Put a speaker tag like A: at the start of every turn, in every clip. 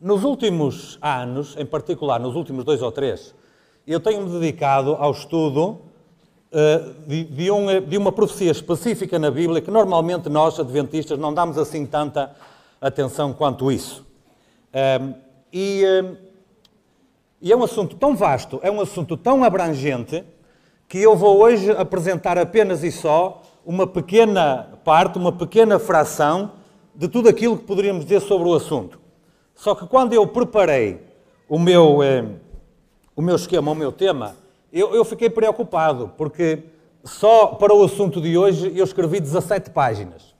A: Nos últimos anos, em particular nos últimos dois ou três, eu tenho-me dedicado ao estudo eh, de, uma, de uma profecia específica na Bíblia que normalmente nós, adventistas, não damos assim tanta atenção quanto isso. Ehm, e, eh, e é um assunto tão vasto, é um assunto tão abrangente, que eu vou hoje apresentar apenas e só uma pequena parte, uma pequena fração de tudo aquilo que poderíamos dizer sobre o assunto. Só que quando eu preparei o meu, eh, o meu esquema, o meu tema, eu, eu fiquei preocupado, porque só para o assunto de hoje eu escrevi 17 páginas.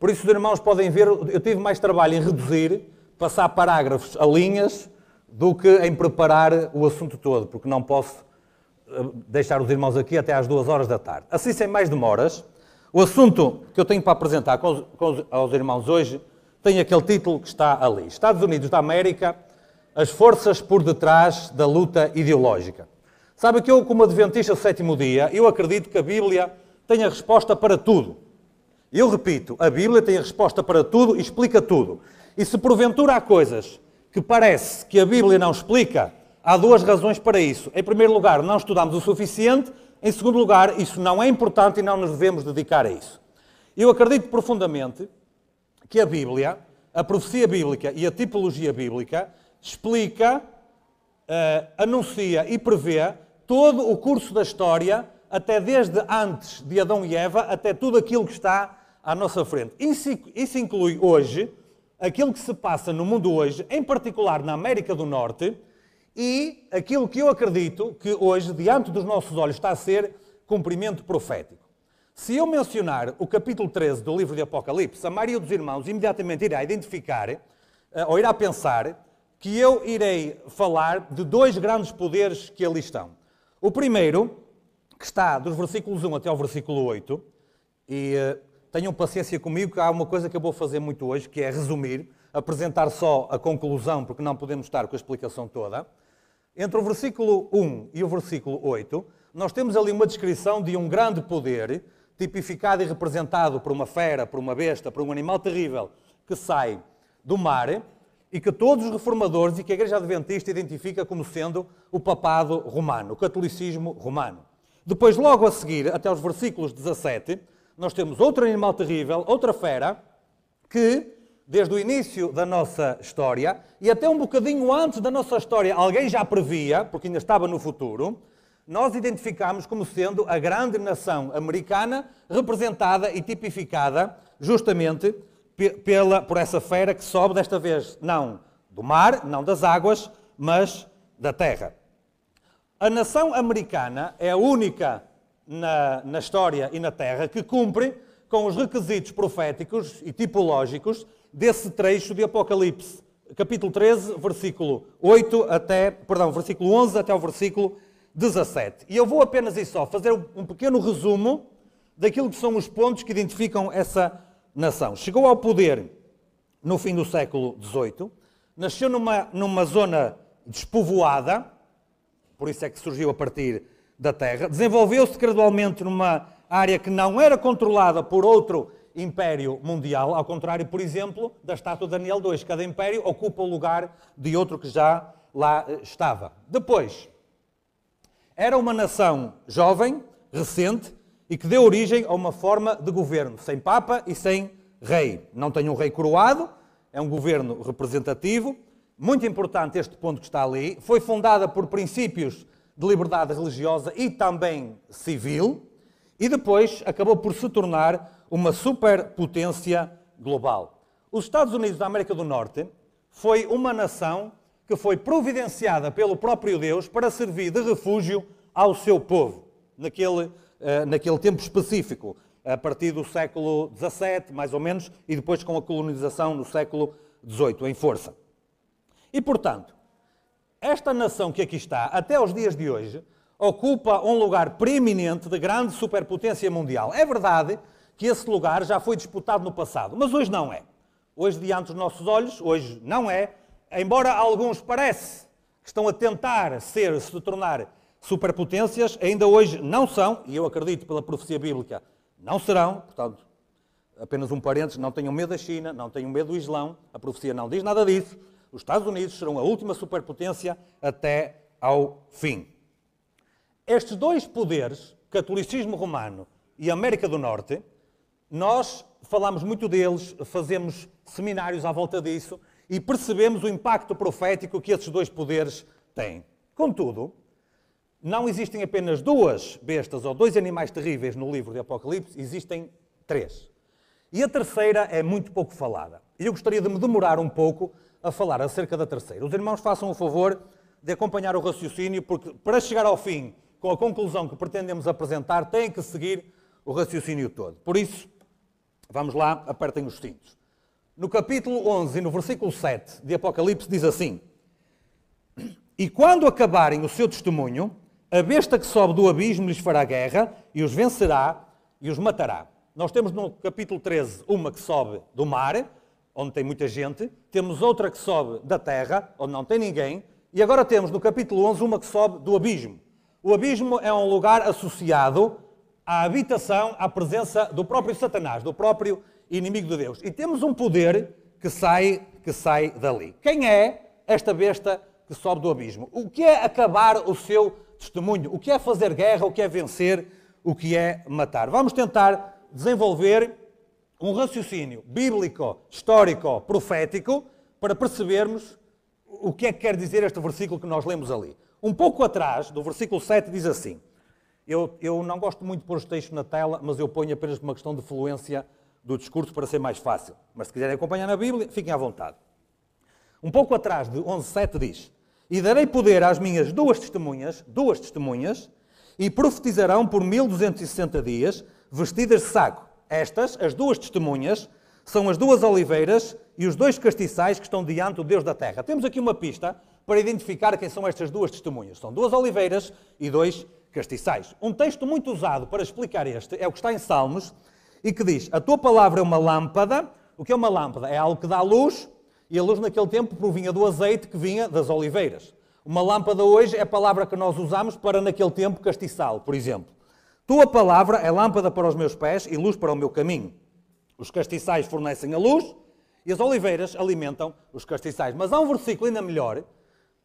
A: Por isso, os irmãos podem ver, eu tive mais trabalho em reduzir, passar parágrafos a linhas, do que em preparar o assunto todo, porque não posso eh, deixar os irmãos aqui até às duas horas da tarde. Assim, sem mais demoras, o assunto que eu tenho para apresentar aos irmãos hoje tem aquele título que está ali: Estados Unidos da América, as forças por detrás da luta ideológica. Sabe que eu, como adventista do sétimo dia, eu acredito que a Bíblia tem a resposta para tudo. Eu repito, a Bíblia tem a resposta para tudo e explica tudo. E se porventura há coisas que parece que a Bíblia não explica, há duas razões para isso. Em primeiro lugar, não estudamos o suficiente. Em segundo lugar, isso não é importante e não nos devemos dedicar a isso. Eu acredito profundamente que a Bíblia, a profecia bíblica e a tipologia bíblica explica, uh, anuncia e prevê todo o curso da história, até desde antes de Adão e Eva, até tudo aquilo que está à nossa frente. Isso, isso inclui hoje aquilo que se passa no mundo hoje, em particular na América do Norte, e aquilo que eu acredito que hoje, diante dos nossos olhos, está a ser cumprimento profético. Se eu mencionar o capítulo 13 do livro de Apocalipse, a maioria dos irmãos imediatamente irá identificar eh, ou irá pensar que eu irei falar de dois grandes poderes que ali estão. O primeiro, que está dos versículos 1 até ao versículo 8, e eh, tenham paciência comigo que há uma coisa que eu vou fazer muito hoje, que é resumir, apresentar só a conclusão, porque não podemos estar com a explicação toda. Entre o versículo 1 e o versículo 8, nós temos ali uma descrição de um grande poder tipificado e representado por uma fera, por uma besta, por um animal terrível que sai do mar e que todos os reformadores e que a Igreja Adventista identifica como sendo o papado romano, o catolicismo romano. Depois, logo a seguir, até os versículos 17, nós temos outro animal terrível, outra fera, que, desde o início da nossa história, e até um bocadinho antes da nossa história, alguém já previa, porque ainda estava no futuro, nós identificamos como sendo a grande nação americana representada e tipificada justamente pela, por essa fera que sobe desta vez, não do mar, não das águas, mas da terra. A nação americana é a única na, na história e na terra que cumpre com os requisitos proféticos e tipológicos desse trecho de Apocalipse, capítulo 13, versículo 8 até, perdão, versículo 11 até o versículo 17. E eu vou apenas e só fazer um pequeno resumo daquilo que são os pontos que identificam essa nação. Chegou ao poder no fim do século XVIII, nasceu numa, numa zona despovoada, por isso é que surgiu a partir da terra, desenvolveu-se gradualmente numa área que não era controlada por outro império mundial, ao contrário, por exemplo, da estátua de Daniel II. Cada império ocupa o lugar de outro que já lá eh, estava. Depois, era uma nação jovem, recente, e que deu origem a uma forma de governo, sem Papa e sem rei. Não tem um rei coroado, é um governo representativo. Muito importante este ponto que está ali. Foi fundada por princípios de liberdade religiosa e também civil, e depois acabou por se tornar uma superpotência global. Os Estados Unidos da América do Norte foi uma nação que foi providenciada pelo próprio Deus para servir de refúgio ao seu povo, naquele, eh, naquele tempo específico, a partir do século XVII, mais ou menos, e depois com a colonização no século XVIII, em força. E, portanto, esta nação que aqui está, até os dias de hoje, ocupa um lugar preeminente de grande superpotência mundial. É verdade que esse lugar já foi disputado no passado, mas hoje não é. Hoje, diante dos nossos olhos, hoje não é, embora alguns parece que estão a tentar ser, se tornar Superpotências ainda hoje não são, e eu acredito pela profecia bíblica, não serão, portanto, apenas um parênteses, não tenham medo da China, não tenham medo do Islão, a profecia não diz nada disso. Os Estados Unidos serão a última superpotência até ao fim. Estes dois poderes, catolicismo romano e América do Norte, nós falamos muito deles, fazemos seminários à volta disso e percebemos o impacto profético que esses dois poderes têm. Contudo, não existem apenas duas bestas ou dois animais terríveis no livro de Apocalipse, existem três. E a terceira é muito pouco falada. E eu gostaria de me demorar um pouco a falar acerca da terceira. Os irmãos façam o favor de acompanhar o raciocínio, porque para chegar ao fim, com a conclusão que pretendemos apresentar, têm que seguir o raciocínio todo. Por isso, vamos lá, apertem os cintos. No capítulo 11, no versículo 7 de Apocalipse, diz assim: E quando acabarem o seu testemunho, a besta que sobe do abismo lhes fará guerra e os vencerá e os matará. Nós temos no capítulo 13 uma que sobe do mar, onde tem muita gente, temos outra que sobe da terra, onde não tem ninguém, e agora temos no capítulo 11 uma que sobe do abismo. O abismo é um lugar associado à habitação, à presença do próprio Satanás, do próprio inimigo de Deus. E temos um poder que sai, que sai dali. Quem é esta besta que sobe do abismo? O que é acabar o seu testemunho. O que é fazer guerra, o que é vencer, o que é matar. Vamos tentar desenvolver um raciocínio bíblico, histórico, profético, para percebermos o que é que quer dizer este versículo que nós lemos ali. Um pouco atrás, do versículo 7, diz assim: Eu, eu não gosto muito de pôr os textos na tela, mas eu ponho apenas por uma questão de fluência do discurso para ser mais fácil. Mas se quiserem acompanhar na Bíblia, fiquem à vontade. Um pouco atrás de 11.7 diz: e darei poder às minhas duas testemunhas, duas testemunhas, e profetizarão por 1260 dias, vestidas de saco. Estas, as duas testemunhas, são as duas oliveiras e os dois castiçais que estão diante do Deus da terra. Temos aqui uma pista para identificar quem são estas duas testemunhas. São duas oliveiras e dois castiçais. Um texto muito usado para explicar este é o que está em Salmos e que diz: A tua palavra é uma lâmpada. O que é uma lâmpada? É algo que dá luz e a luz naquele tempo provinha do azeite que vinha das oliveiras. Uma lâmpada hoje é a palavra que nós usamos para naquele tempo castiçal, por exemplo. Tua palavra é lâmpada para os meus pés e luz para o meu caminho. Os castiçais fornecem a luz e as oliveiras alimentam os castiçais. Mas há um versículo ainda melhor,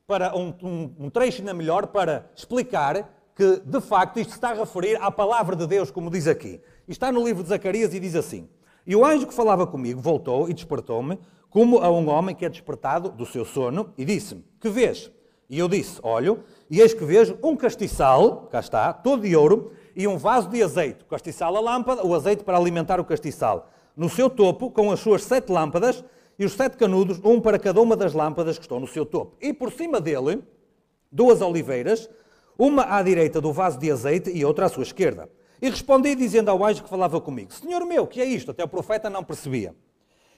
A: para um, um, um trecho ainda melhor para explicar que, de facto, isto está a referir à palavra de Deus, como diz aqui. Está no livro de Zacarias e diz assim: E o anjo que falava comigo voltou e despertou-me, como a um homem que é despertado do seu sono, e disse-me: Que vês? E eu disse: Olho, e eis que vejo um castiçal, cá está, todo de ouro, e um vaso de azeite. O castiçal, a lâmpada, o azeite para alimentar o castiçal. No seu topo, com as suas sete lâmpadas e os sete canudos, um para cada uma das lâmpadas que estão no seu topo. E por cima dele, duas oliveiras, uma à direita do vaso de azeite e outra à sua esquerda. E respondi, dizendo ao anjo que falava comigo: Senhor meu, que é isto? Até o profeta não percebia.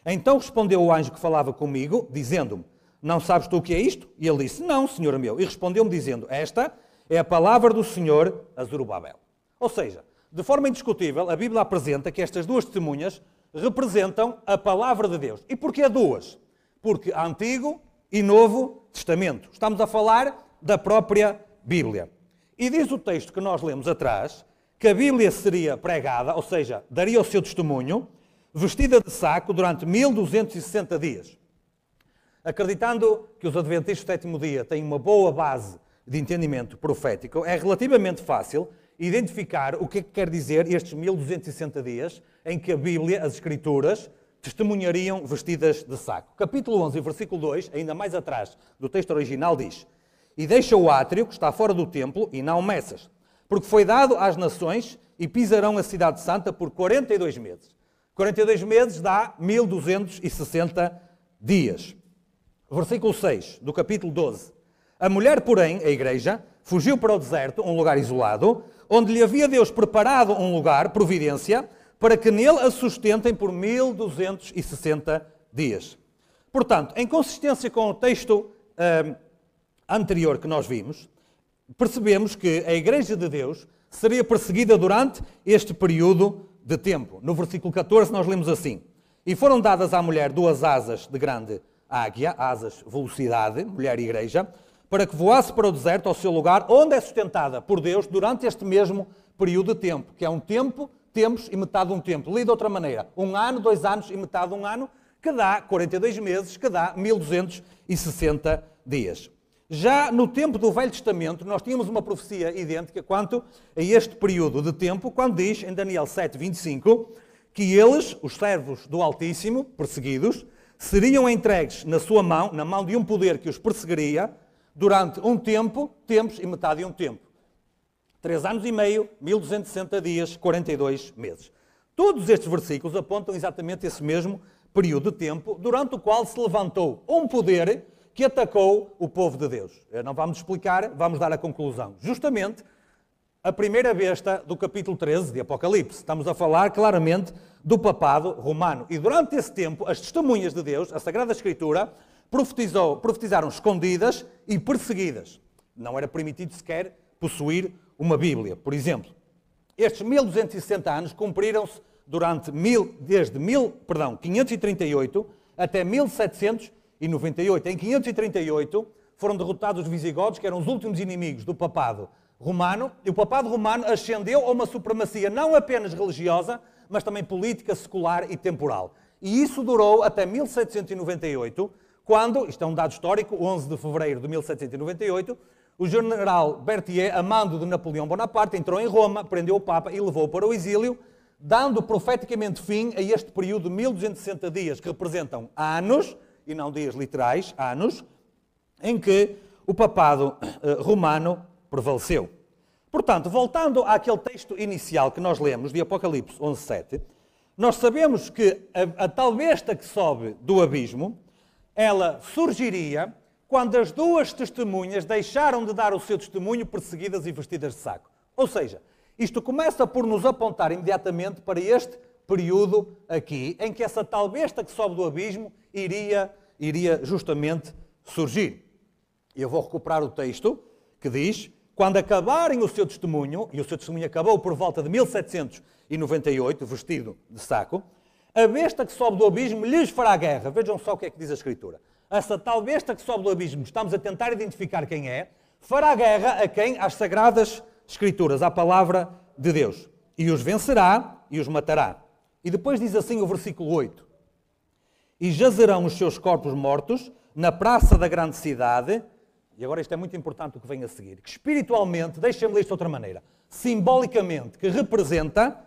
A: Então respondeu o anjo que falava comigo, dizendo-me: Não sabes tu o que é isto? E ele disse: Não, senhor meu. E respondeu-me, dizendo: Esta é a palavra do Senhor a Zorobabel. Ou seja, de forma indiscutível, a Bíblia apresenta que estas duas testemunhas representam a palavra de Deus. E porquê duas? Porque há Antigo e Novo Testamento. Estamos a falar da própria Bíblia. E diz o texto que nós lemos atrás que a Bíblia seria pregada, ou seja, daria o seu testemunho, vestida de saco durante 1260 dias. Acreditando que os Adventistas do sétimo dia têm uma boa base de entendimento profético, é relativamente fácil identificar o que, é que quer dizer estes 1260 dias em que a Bíblia, as Escrituras, testemunhariam vestidas de saco. Capítulo 11, versículo 2, ainda mais atrás do texto original, diz: E deixa o átrio, que está fora do templo, e não meças, porque foi dado às nações e pisarão a Cidade Santa por 42 meses. 42 meses dá 1260 dias. Versículo 6 do capítulo 12. A mulher, porém, a igreja, fugiu para o deserto, um lugar isolado, onde lhe havia Deus preparado um lugar, providência, para que nele a sustentem por 1260 dias. Portanto, em consistência com o texto hum, anterior que nós vimos, percebemos que a Igreja de Deus seria perseguida durante este período de tempo. No versículo 14 nós lemos assim: E foram dadas à mulher duas asas de grande águia, asas velocidade, mulher e igreja, para que voasse para o deserto, ao seu lugar, onde é sustentada por Deus durante este mesmo período de tempo, que é um tempo, tempos e metade de um tempo. Lido de outra maneira, um ano, dois anos e metade de um ano, que dá 42 meses, que dá 1260 dias. Já no tempo do Velho Testamento, nós tínhamos uma profecia idêntica quanto a este período de tempo, quando diz em Daniel 7, 25, que eles, os servos do Altíssimo, perseguidos, seriam entregues na sua mão, na mão de um poder que os perseguiria, durante um tempo, tempos e metade de um tempo. Três anos e meio, 1260 dias, 42 meses. Todos estes versículos apontam exatamente esse mesmo período de tempo, durante o qual se levantou um poder que atacou o povo de Deus. Eh, não vamos explicar, vamos dar a conclusão. Justamente a primeira besta do capítulo 13 de Apocalipse. Estamos a falar claramente do papado romano. E durante esse tempo, as testemunhas de Deus, a Sagrada Escritura, profetizaram escondidas e perseguidas. Não era permitido sequer possuir uma Bíblia, por exemplo. Estes 1260 anos cumpriram-se durante mil, desde mil, perdão, 538 até 1700 98 Em 538 foram derrotados os visigodos, que eram os últimos inimigos do papado romano, e o papado romano ascendeu a uma supremacia não apenas religiosa, mas também política, secular e temporal. E isso durou até 1798, quando, isto é um dado histórico, 11 de fevereiro de 1798, o general Berthier, amando de Napoleão Bonaparte, entrou em Roma, prendeu o Papa e levou para o exílio, dando profeticamente fim a este período de 1260 dias, que representam anos, e não dias literais, anos, em que o papado eh, romano prevaleceu. Portanto, voltando àquele texto inicial que nós lemos, de Apocalipse 11.7, nós sabemos que a, a tal besta que sobe do abismo, ela surgiria quando as duas testemunhas deixaram de dar o seu testemunho perseguidas e vestidas de saco. Ou seja, isto começa por nos apontar imediatamente para este período aqui em que essa tal besta que sobe do abismo iria, iria justamente surgir. Eu vou recuperar o texto que diz: quando acabarem o seu testemunho, e o seu testemunho acabou por volta de 1798, vestido de saco, a besta que sobe do abismo lhes fará guerra. Vejam só o que é que diz a Escritura. Essa tal besta que sobe do abismo, estamos a tentar identificar quem é, fará guerra a quem? Às sagradas Escrituras, à palavra de Deus. E os vencerá e os matará. E depois diz assim o versículo 8: E jazerão os seus corpos mortos na praça da grande cidade. E agora isto é muito importante o que vem a seguir. Que espiritualmente, deixem-me ler isto de outra maneira, simbolicamente, que representa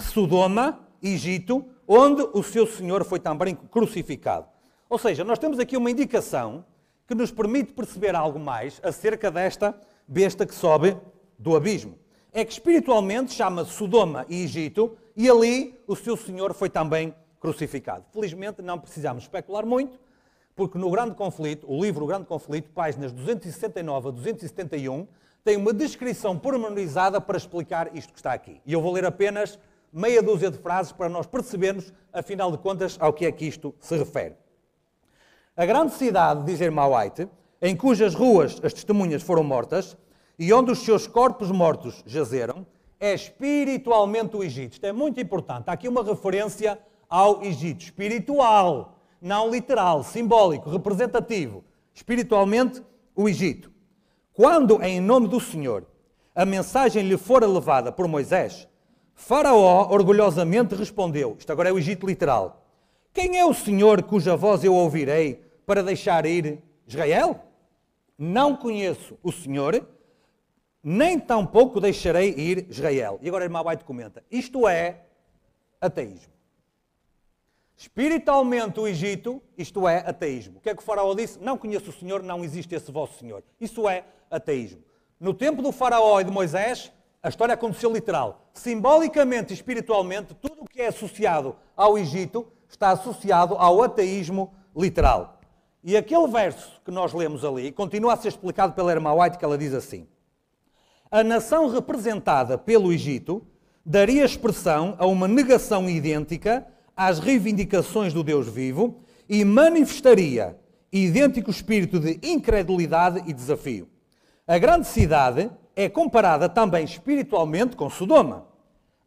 A: Sodoma, Egito, onde o seu Senhor foi também crucificado. Ou seja, nós temos aqui uma indicação que nos permite perceber algo mais acerca desta besta que sobe do abismo. É que espiritualmente chama Sodoma e Egito e ali o seu Senhor foi também crucificado. Felizmente não precisamos especular muito, porque no Grande Conflito, o livro O Grande Conflito, páginas 269 a 271, tem uma descrição pormenorizada para explicar isto que está aqui. E eu vou ler apenas meia dúzia de frases para nós percebermos, afinal de contas, ao que é que isto se refere. A grande cidade, diz Irmão White, em cujas ruas as testemunhas foram mortas e onde os seus corpos mortos jazeram, é espiritualmente o Egito. Isto é muito importante. Há aqui uma referência ao Egito espiritual, não literal, simbólico, representativo. Espiritualmente, o Egito. Quando, em nome do Senhor, a mensagem lhe fora levada por Moisés, Faraó orgulhosamente respondeu: Isto agora é o Egito literal. Quem é o Senhor cuja voz eu ouvirei para deixar ir Israel? Não conheço o Senhor nem tampouco deixarei ir Israel. E agora a irmã White comenta: isto é ateísmo. Espiritualmente, o Egito, isto é ateísmo. O que é que o Faraó disse? Não conheço o Senhor, não existe esse vosso Senhor. Isso é ateísmo. No tempo do Faraó e de Moisés, a história aconteceu literal. Simbolicamente e espiritualmente, tudo o que é associado ao Egito está associado ao ateísmo literal. E aquele verso que nós lemos ali continua a ser explicado pela irmã White, que ela diz assim: a nação representada pelo Egito daria expressão a uma negação idêntica às reivindicações do Deus vivo e manifestaria idêntico espírito de incredulidade e desafio. A grande cidade é comparada também espiritualmente com Sodoma.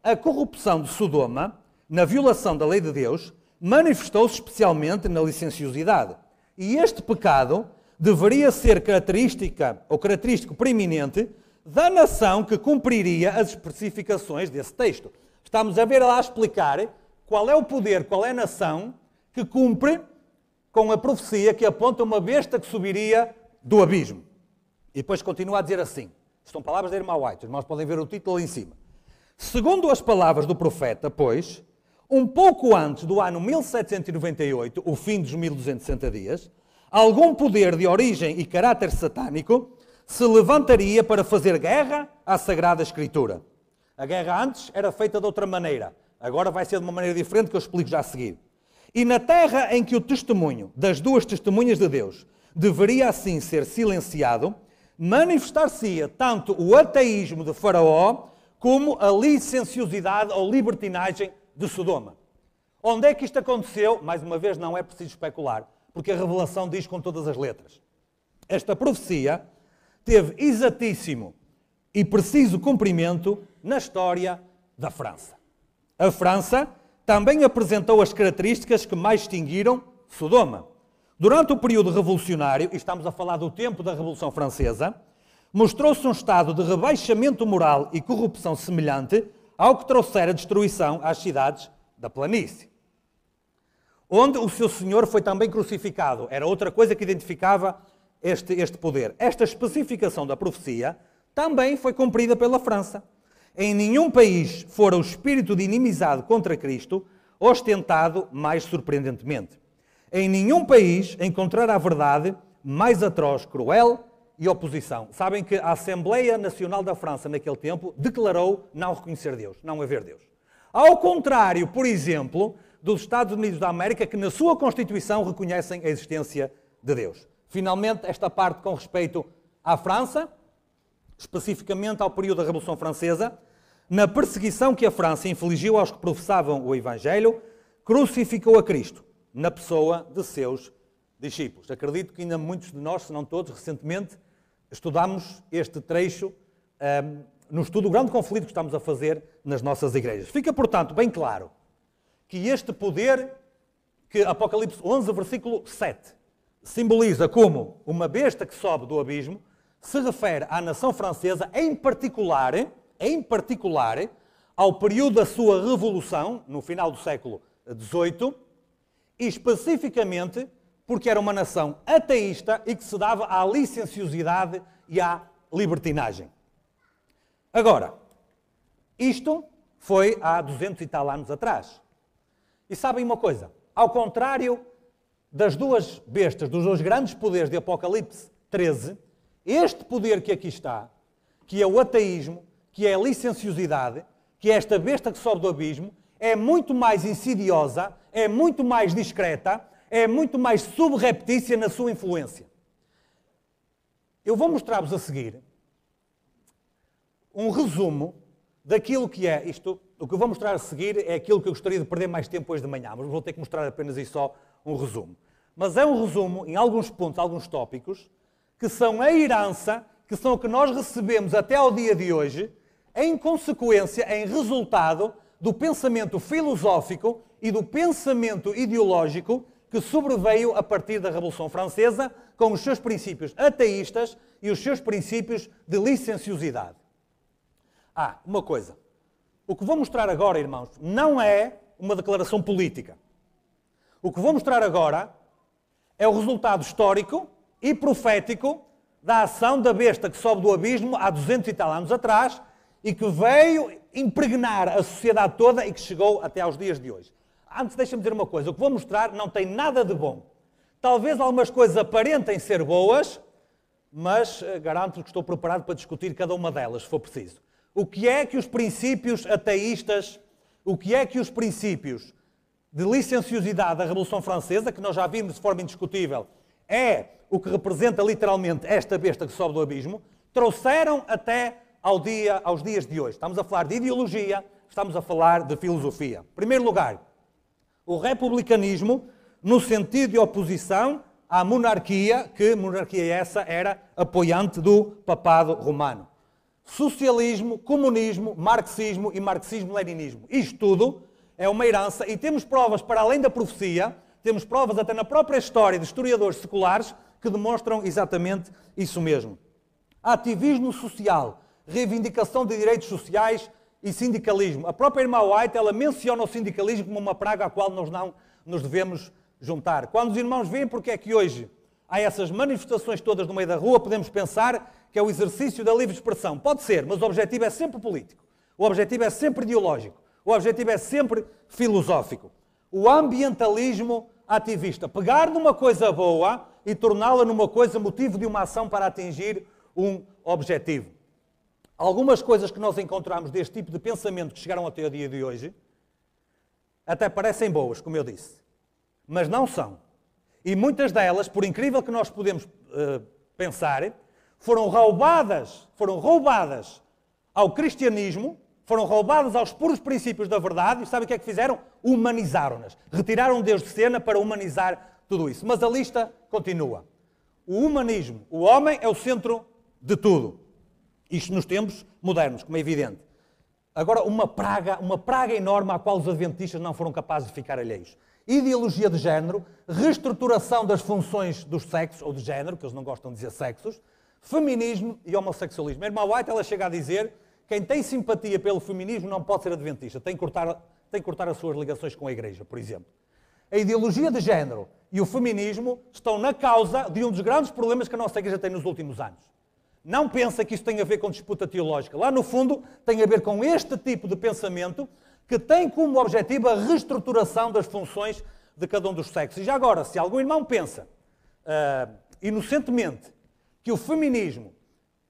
A: A corrupção de Sodoma, na violação da lei de Deus, manifestou-se especialmente na licenciosidade. E este pecado deveria ser característica ou característico preeminente da nação que cumpriria as especificações desse texto. Estamos a ver lá explicar qual é o poder, qual é a nação que cumpre com a profecia que aponta uma besta que subiria do abismo. E depois continua a dizer assim. Estão palavras da irmã White, os irmãos podem ver o título ali em cima. Segundo as palavras do profeta, pois, um pouco antes do ano 1798, o fim dos 1260 dias, algum poder de origem e caráter satânico se levantaria para fazer guerra à Sagrada Escritura. A guerra antes era feita de outra maneira, agora vai ser de uma maneira diferente que eu explico já a seguir. E na terra em que o testemunho das duas testemunhas de Deus deveria assim ser silenciado, manifestar-se-ia tanto o ateísmo de Faraó como a licenciosidade ou libertinagem de Sodoma. Onde é que isto aconteceu? Mais uma vez, não é preciso especular, porque a revelação diz com todas as letras. Esta profecia teve exatíssimo e preciso cumprimento na história da França. A França também apresentou as características que mais distinguiram Sodoma. Durante o período revolucionário, e estamos a falar do tempo da Revolução Francesa, mostrou-se um estado de rebaixamento moral e corrupção semelhante ao que trouxera destruição às cidades da planície. Onde o seu senhor foi também crucificado. Era outra coisa que identificava este, este poder. Esta especificação da profecia também foi cumprida pela França. Em nenhum país fora o espírito de inimizade contra Cristo ostentado mais surpreendentemente. Em nenhum país encontrará a verdade mais atroz, cruel e oposição. Sabem que a Assembleia Nacional da França, naquele tempo, declarou não reconhecer Deus, não haver Deus. Ao contrário, por exemplo, dos Estados Unidos da América, que na sua Constituição reconhecem a existência de Deus. Finalmente, esta parte com respeito à França, especificamente ao período da Revolução Francesa, na perseguição que a França infligiu aos que professavam o Evangelho, crucificou a Cristo na pessoa de seus discípulos. Acredito que ainda muitos de nós, se não todos, recentemente estudámos este trecho um, ehm, no estudo do grande conflito que estamos a fazer nas nossas igrejas. Fica, portanto, bem claro que este poder que Apocalipse 11, versículo 7, simboliza como uma besta que sobe do abismo, se refere à nação francesa, em particular, em particular, ao período da sua revolução, no final do século XVIII, e especificamente porque era uma nação ateísta e que se dava à licenciosidade e à libertinagem. Agora, isto foi há 200 e tal anos atrás. E sabem uma coisa? Ao contrário das duas bestas, dos dois grandes poderes de Apocalipse 13, este poder que aqui está, que é o ateísmo, que é a licenciosidade, que é esta besta que sobe do abismo, é muito mais insidiosa, é muito mais discreta, é muito mais subreptícia na sua influência. Eu vou mostrar-vos a seguir um resumo daquilo que é isto. O que eu vou mostrar a seguir é aquilo que eu gostaria de perder mais tempo hoje de manhã, mas vou ter que mostrar apenas isso só um resumo. Mas é um resumo em alguns pontos, alguns tópicos, que são a herança, que são o que nós recebemos até ao dia de hoje, em consequência, em resultado do pensamento filosófico e do pensamento ideológico que sobreveio a partir da Revolução Francesa, com os seus princípios ateístas e os seus princípios de licenciosidade. Ah, uma coisa. O que vou mostrar agora, irmãos, não é uma declaração política. O que vou mostrar agora é o resultado histórico e profético da ação da besta que sobe do abismo há 200 e tal anos atrás e que veio impregnar a sociedade toda e que chegou até aos dias de hoje. Antes, deixa-me dizer uma coisa: o que vou mostrar não tem nada de bom. Talvez algumas coisas aparentem ser boas, mas eh, garanto-lhe que estou preparado para discutir cada uma delas, se for preciso. O que é que os princípios ateístas, o que é que os princípios de licenciosidade da Revolução Francesa, que nós já vimos de forma indiscutível, é o que representa literalmente esta besta que sobe do abismo, trouxeram até ao dia, aos dias de hoje. Estamos a falar de ideologia, estamos a falar de filosofia. Em primeiro lugar, o republicanismo no sentido de oposição à monarquia, que monarquia essa era apoiante do papado romano. Socialismo, comunismo, marxismo e marxismo-leninismo. Isto tudo é uma herança e temos provas para além da profecia, temos provas até na própria história de historiadores seculares que demonstram exatamente isso mesmo. Ativismo social, reivindicação de direitos sociais e sindicalismo. A própria irmã White, ela menciona o sindicalismo como uma praga à qual nós não nos devemos juntar. Quando os irmãos veem porque é que hoje há essas manifestações todas no meio da rua, podemos pensar que é o exercício da livre expressão. Pode ser, mas o objetivo é sempre político. O objetivo é sempre ideológico. O objetivo é sempre filosófico. O ambientalismo ativista. Pegar numa coisa boa e torná-la numa coisa motivo de uma ação para atingir um objetivo. Algumas coisas que nós encontramos deste tipo de pensamento que chegaram até o dia de hoje até parecem boas, como eu disse, mas não são. E muitas delas, por incrível que nós podemos uh, pensar, foram roubadas, foram roubadas ao cristianismo foram roubadas aos puros princípios da verdade e sabem o que é que fizeram? Humanizaram-nas. Retiraram Deus de cena para humanizar tudo isso. Mas a lista continua. O humanismo, o homem é o centro de tudo. Isto nos tempos modernos, como é evidente. Agora, uma praga, uma praga enorme à qual os adventistas não foram capazes de ficar alheios. Ideologia de género, reestruturação das funções dos sexos, ou de género, que eles não gostam de dizer sexos, feminismo e homossexualismo. A irmã White, ela chega a dizer quem tem simpatia pelo feminismo não pode ser adventista, tem que cortar, tem que cortar as suas ligações com a Igreja, por exemplo. A ideologia de género e o feminismo estão na causa de um dos grandes problemas que a nossa Igreja tem nos últimos anos. Não pensa que isto tem a ver com disputa teológica. Lá no fundo, tem a ver com este tipo de pensamento que tem como objetivo a reestruturação das funções de cada um dos sexos. E já agora, se algum irmão pensa, uh, inocentemente, que o feminismo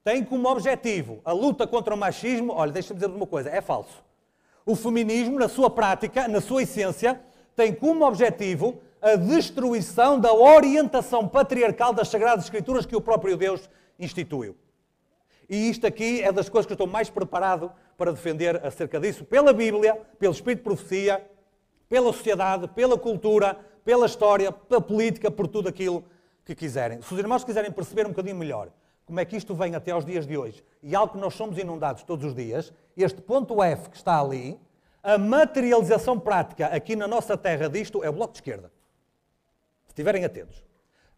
A: tem como objetivo a luta contra o machismo. Olha, deixa-me dizer uma coisa: é falso. O feminismo, na sua prática, na sua essência, tem como objetivo a destruição da orientação patriarcal das Sagradas Escrituras que o próprio Deus instituiu. E isto aqui é das coisas que eu estou mais preparado para defender acerca disso, pela Bíblia, pelo Espírito de Profecia, pela sociedade, pela cultura, pela história, pela política, por tudo aquilo que quiserem. Se os irmãos quiserem perceber um bocadinho melhor como é que isto vem até aos dias de hoje, e algo que nós somos inundados todos os dias, este ponto F que está ali, a materialização prática aqui na nossa terra disto é o Bloco de Esquerda. Se estiverem atentos.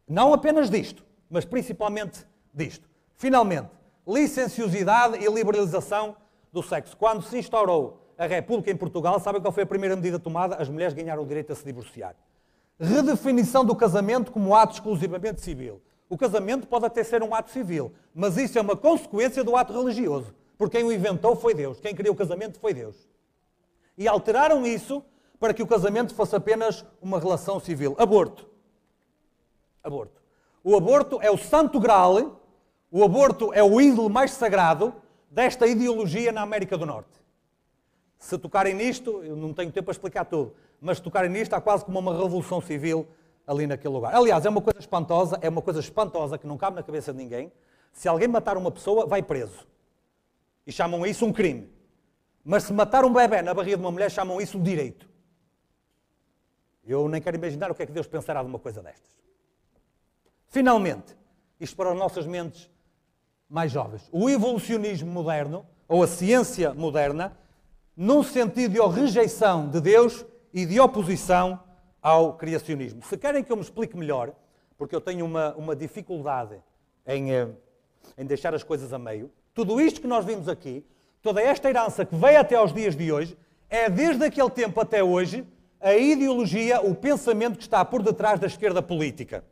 A: Não apenas disto, mas principalmente disto. Finalmente, licenciosidade e liberalização do sexo. Quando se instaurou a República em Portugal, sabem qual foi a primeira medida tomada? As mulheres ganharam o direito a se divorciar. Redefinição do casamento como ato exclusivamente civil. O casamento pode até ser um ato civil, mas isso é uma consequência do ato religioso, porque quem o inventou foi Deus, quem criou o casamento foi Deus. E alteraram isso para que o casamento fosse apenas uma relação civil. Aborto. Aborto. O aborto é o santo graal, o aborto é o ídolo mais sagrado desta ideologia na América do Norte. Se tocarem nisto, eu não tenho tempo para explicar tudo, mas se tocarem nisto há quase como uma revolução civil ali naquele lugar. Aliás, é uma coisa espantosa, é uma coisa espantosa que não cabe na cabeça de ninguém. Se alguém matar uma pessoa, vai preso. E chamam isso um crime. Mas se matar um bebê na barriga de uma mulher, chamam isso um direito. Eu nem quero imaginar o que é que Deus pensará de uma coisa destas. Finalmente, isto para as nossas mentes mais jovens, o evolucionismo moderno, ou a ciência moderna, num sentido de rejeição de Deus e de oposição ao criacionismo. Se querem que eu me explique melhor, porque eu tenho uma, uma dificuldade em, eh, em deixar as coisas a meio, tudo isto que nós vimos aqui, toda esta herança que veio até aos dias de hoje, é desde aquele tempo até hoje a ideologia, o pensamento que está por detrás da esquerda política.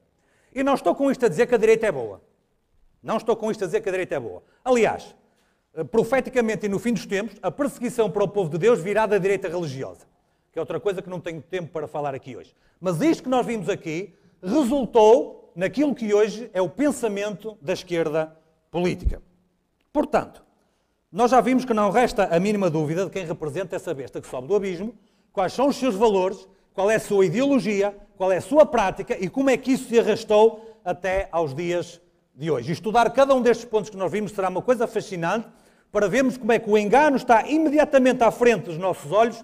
A: E não estou com isto a dizer que a direita é boa. Não estou com isto a dizer que a direita é boa. Aliás, eh, profeticamente e no fim dos tempos, a perseguição para o povo de Deus virá da direita religiosa que é outra coisa que não tenho tempo para falar aqui hoje. Mas isto que nós vimos aqui resultou naquilo que hoje é o pensamento da esquerda política. Portanto, nós já vimos que não resta a mínima dúvida de quem representa essa besta que sobe do abismo, quais são os seus valores, qual é a sua ideologia, qual é a sua prática e como é que isso se arrastou até aos dias de hoje. E estudar cada um destes pontos que nós vimos será uma coisa fascinante para vermos como é que o engano está imediatamente à frente dos nossos olhos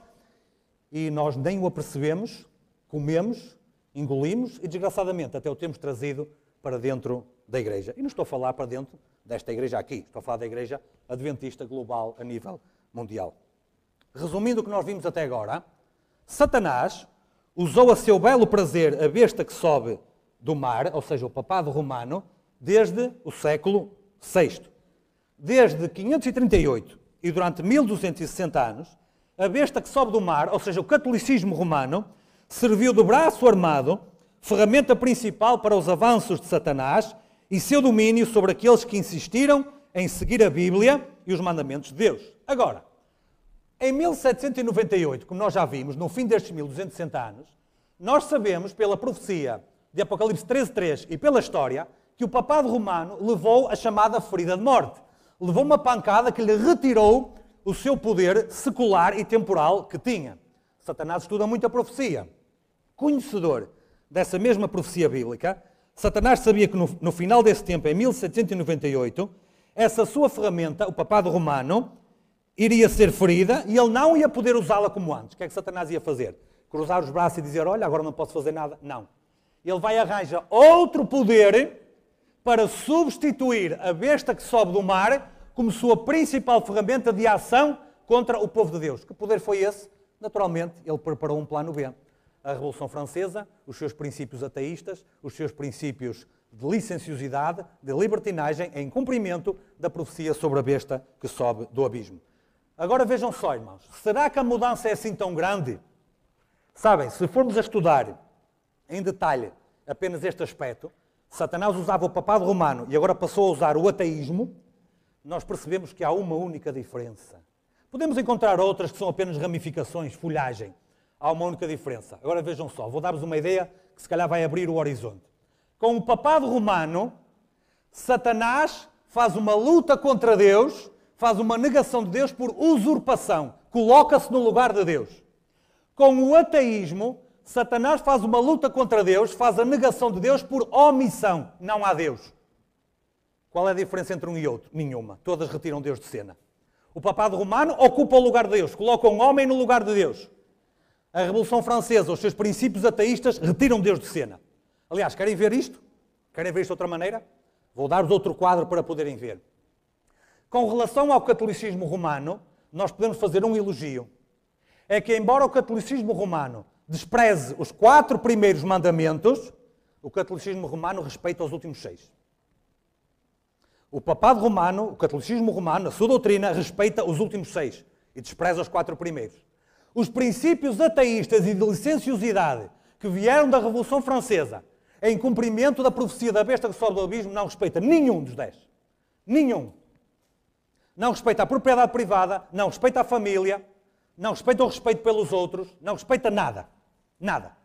A: e nós nem o apercebemos, comemos, engolimos e, desgraçadamente, até o temos trazido para dentro da igreja. E não estou a falar para dentro desta igreja aqui, estou a falar da igreja adventista global a nível mundial. Resumindo o que nós vimos até agora, Satanás usou a seu belo prazer a besta que sobe do mar, ou seja, o papado romano, desde o século VI. Desde 538 e durante 1260 anos, a besta que sobe do mar, ou seja, o catolicismo romano, serviu de braço armado, ferramenta principal para os avanços de Satanás e seu domínio sobre aqueles que insistiram em seguir a Bíblia e os mandamentos de Deus. Agora, em 1798, como nós já vimos, no fim destes 1260 anos, nós sabemos pela profecia de Apocalipse 13.3 e pela história que o papado romano levou a chamada ferida de morte. Levou uma pancada que lhe retirou o seu poder secular e temporal que tinha. Satanás estuda muito a profecia. Conhecedor dessa mesma profecia bíblica, Satanás sabia que no, no final desse tempo, em 1798, essa sua ferramenta, o papado romano, iria ser ferida e ele não ia poder usá-la como antes. O que é que Satanás ia fazer? Cruzar os braços e dizer: Olha, agora não posso fazer nada? Não. Ele vai arranjar outro poder para substituir a besta que sobe do mar como sua principal ferramenta de ação contra o povo de Deus. Que poder foi esse? Naturalmente, ele preparou um plano B. A Revolução Francesa, os seus princípios ateístas, os seus princípios de licenciosidade, de libertinagem, em cumprimento da profecia sobre a besta que sobe do abismo. Agora vejam só, irmãos, será que a mudança é assim tão grande? Sabem, se formos a estudar em detalhe apenas este aspecto, Satanás usava o papado romano e agora passou a usar o ateísmo, nós percebemos que há uma única diferença. Podemos encontrar outras que são apenas ramificações, folhagem. Há uma única diferença. Agora vejam só, vou dar-vos uma ideia que se calhar vai abrir o horizonte. Com o papado romano, Satanás faz uma luta contra Deus, faz uma negação de Deus por usurpação, coloca-se no lugar de Deus. Com o ateísmo, Satanás faz uma luta contra Deus, faz a negação de Deus por omissão, não há Deus. Qual é a diferença entre um e outro? Nenhuma. Todas retiram Deus de cena. O papado romano ocupa o lugar de Deus, coloca um homem no lugar de Deus. A Revolução Francesa, os seus princípios ateístas, retiram Deus de cena. Aliás, querem ver isto? Querem ver isto de outra maneira? Vou dar-vos outro quadro para poderem ver. Com relação ao catolicismo romano, nós podemos fazer um elogio. É que, embora o catolicismo romano despreze os quatro primeiros mandamentos, o catolicismo romano respeita os últimos seis. O papado romano, o catolicismo romano, a sua doutrina, respeita os últimos seis e despreza os quatro primeiros. Os princípios ateístas e de licenciosidade que vieram da Revolução Francesa, em cumprimento da profecia da besta que sobe do abismo, não respeita nenhum dos dez. Nenhum. Não respeita a propriedade privada, não respeita a família, não respeita o respeito pelos outros, não respeita nada. Nada.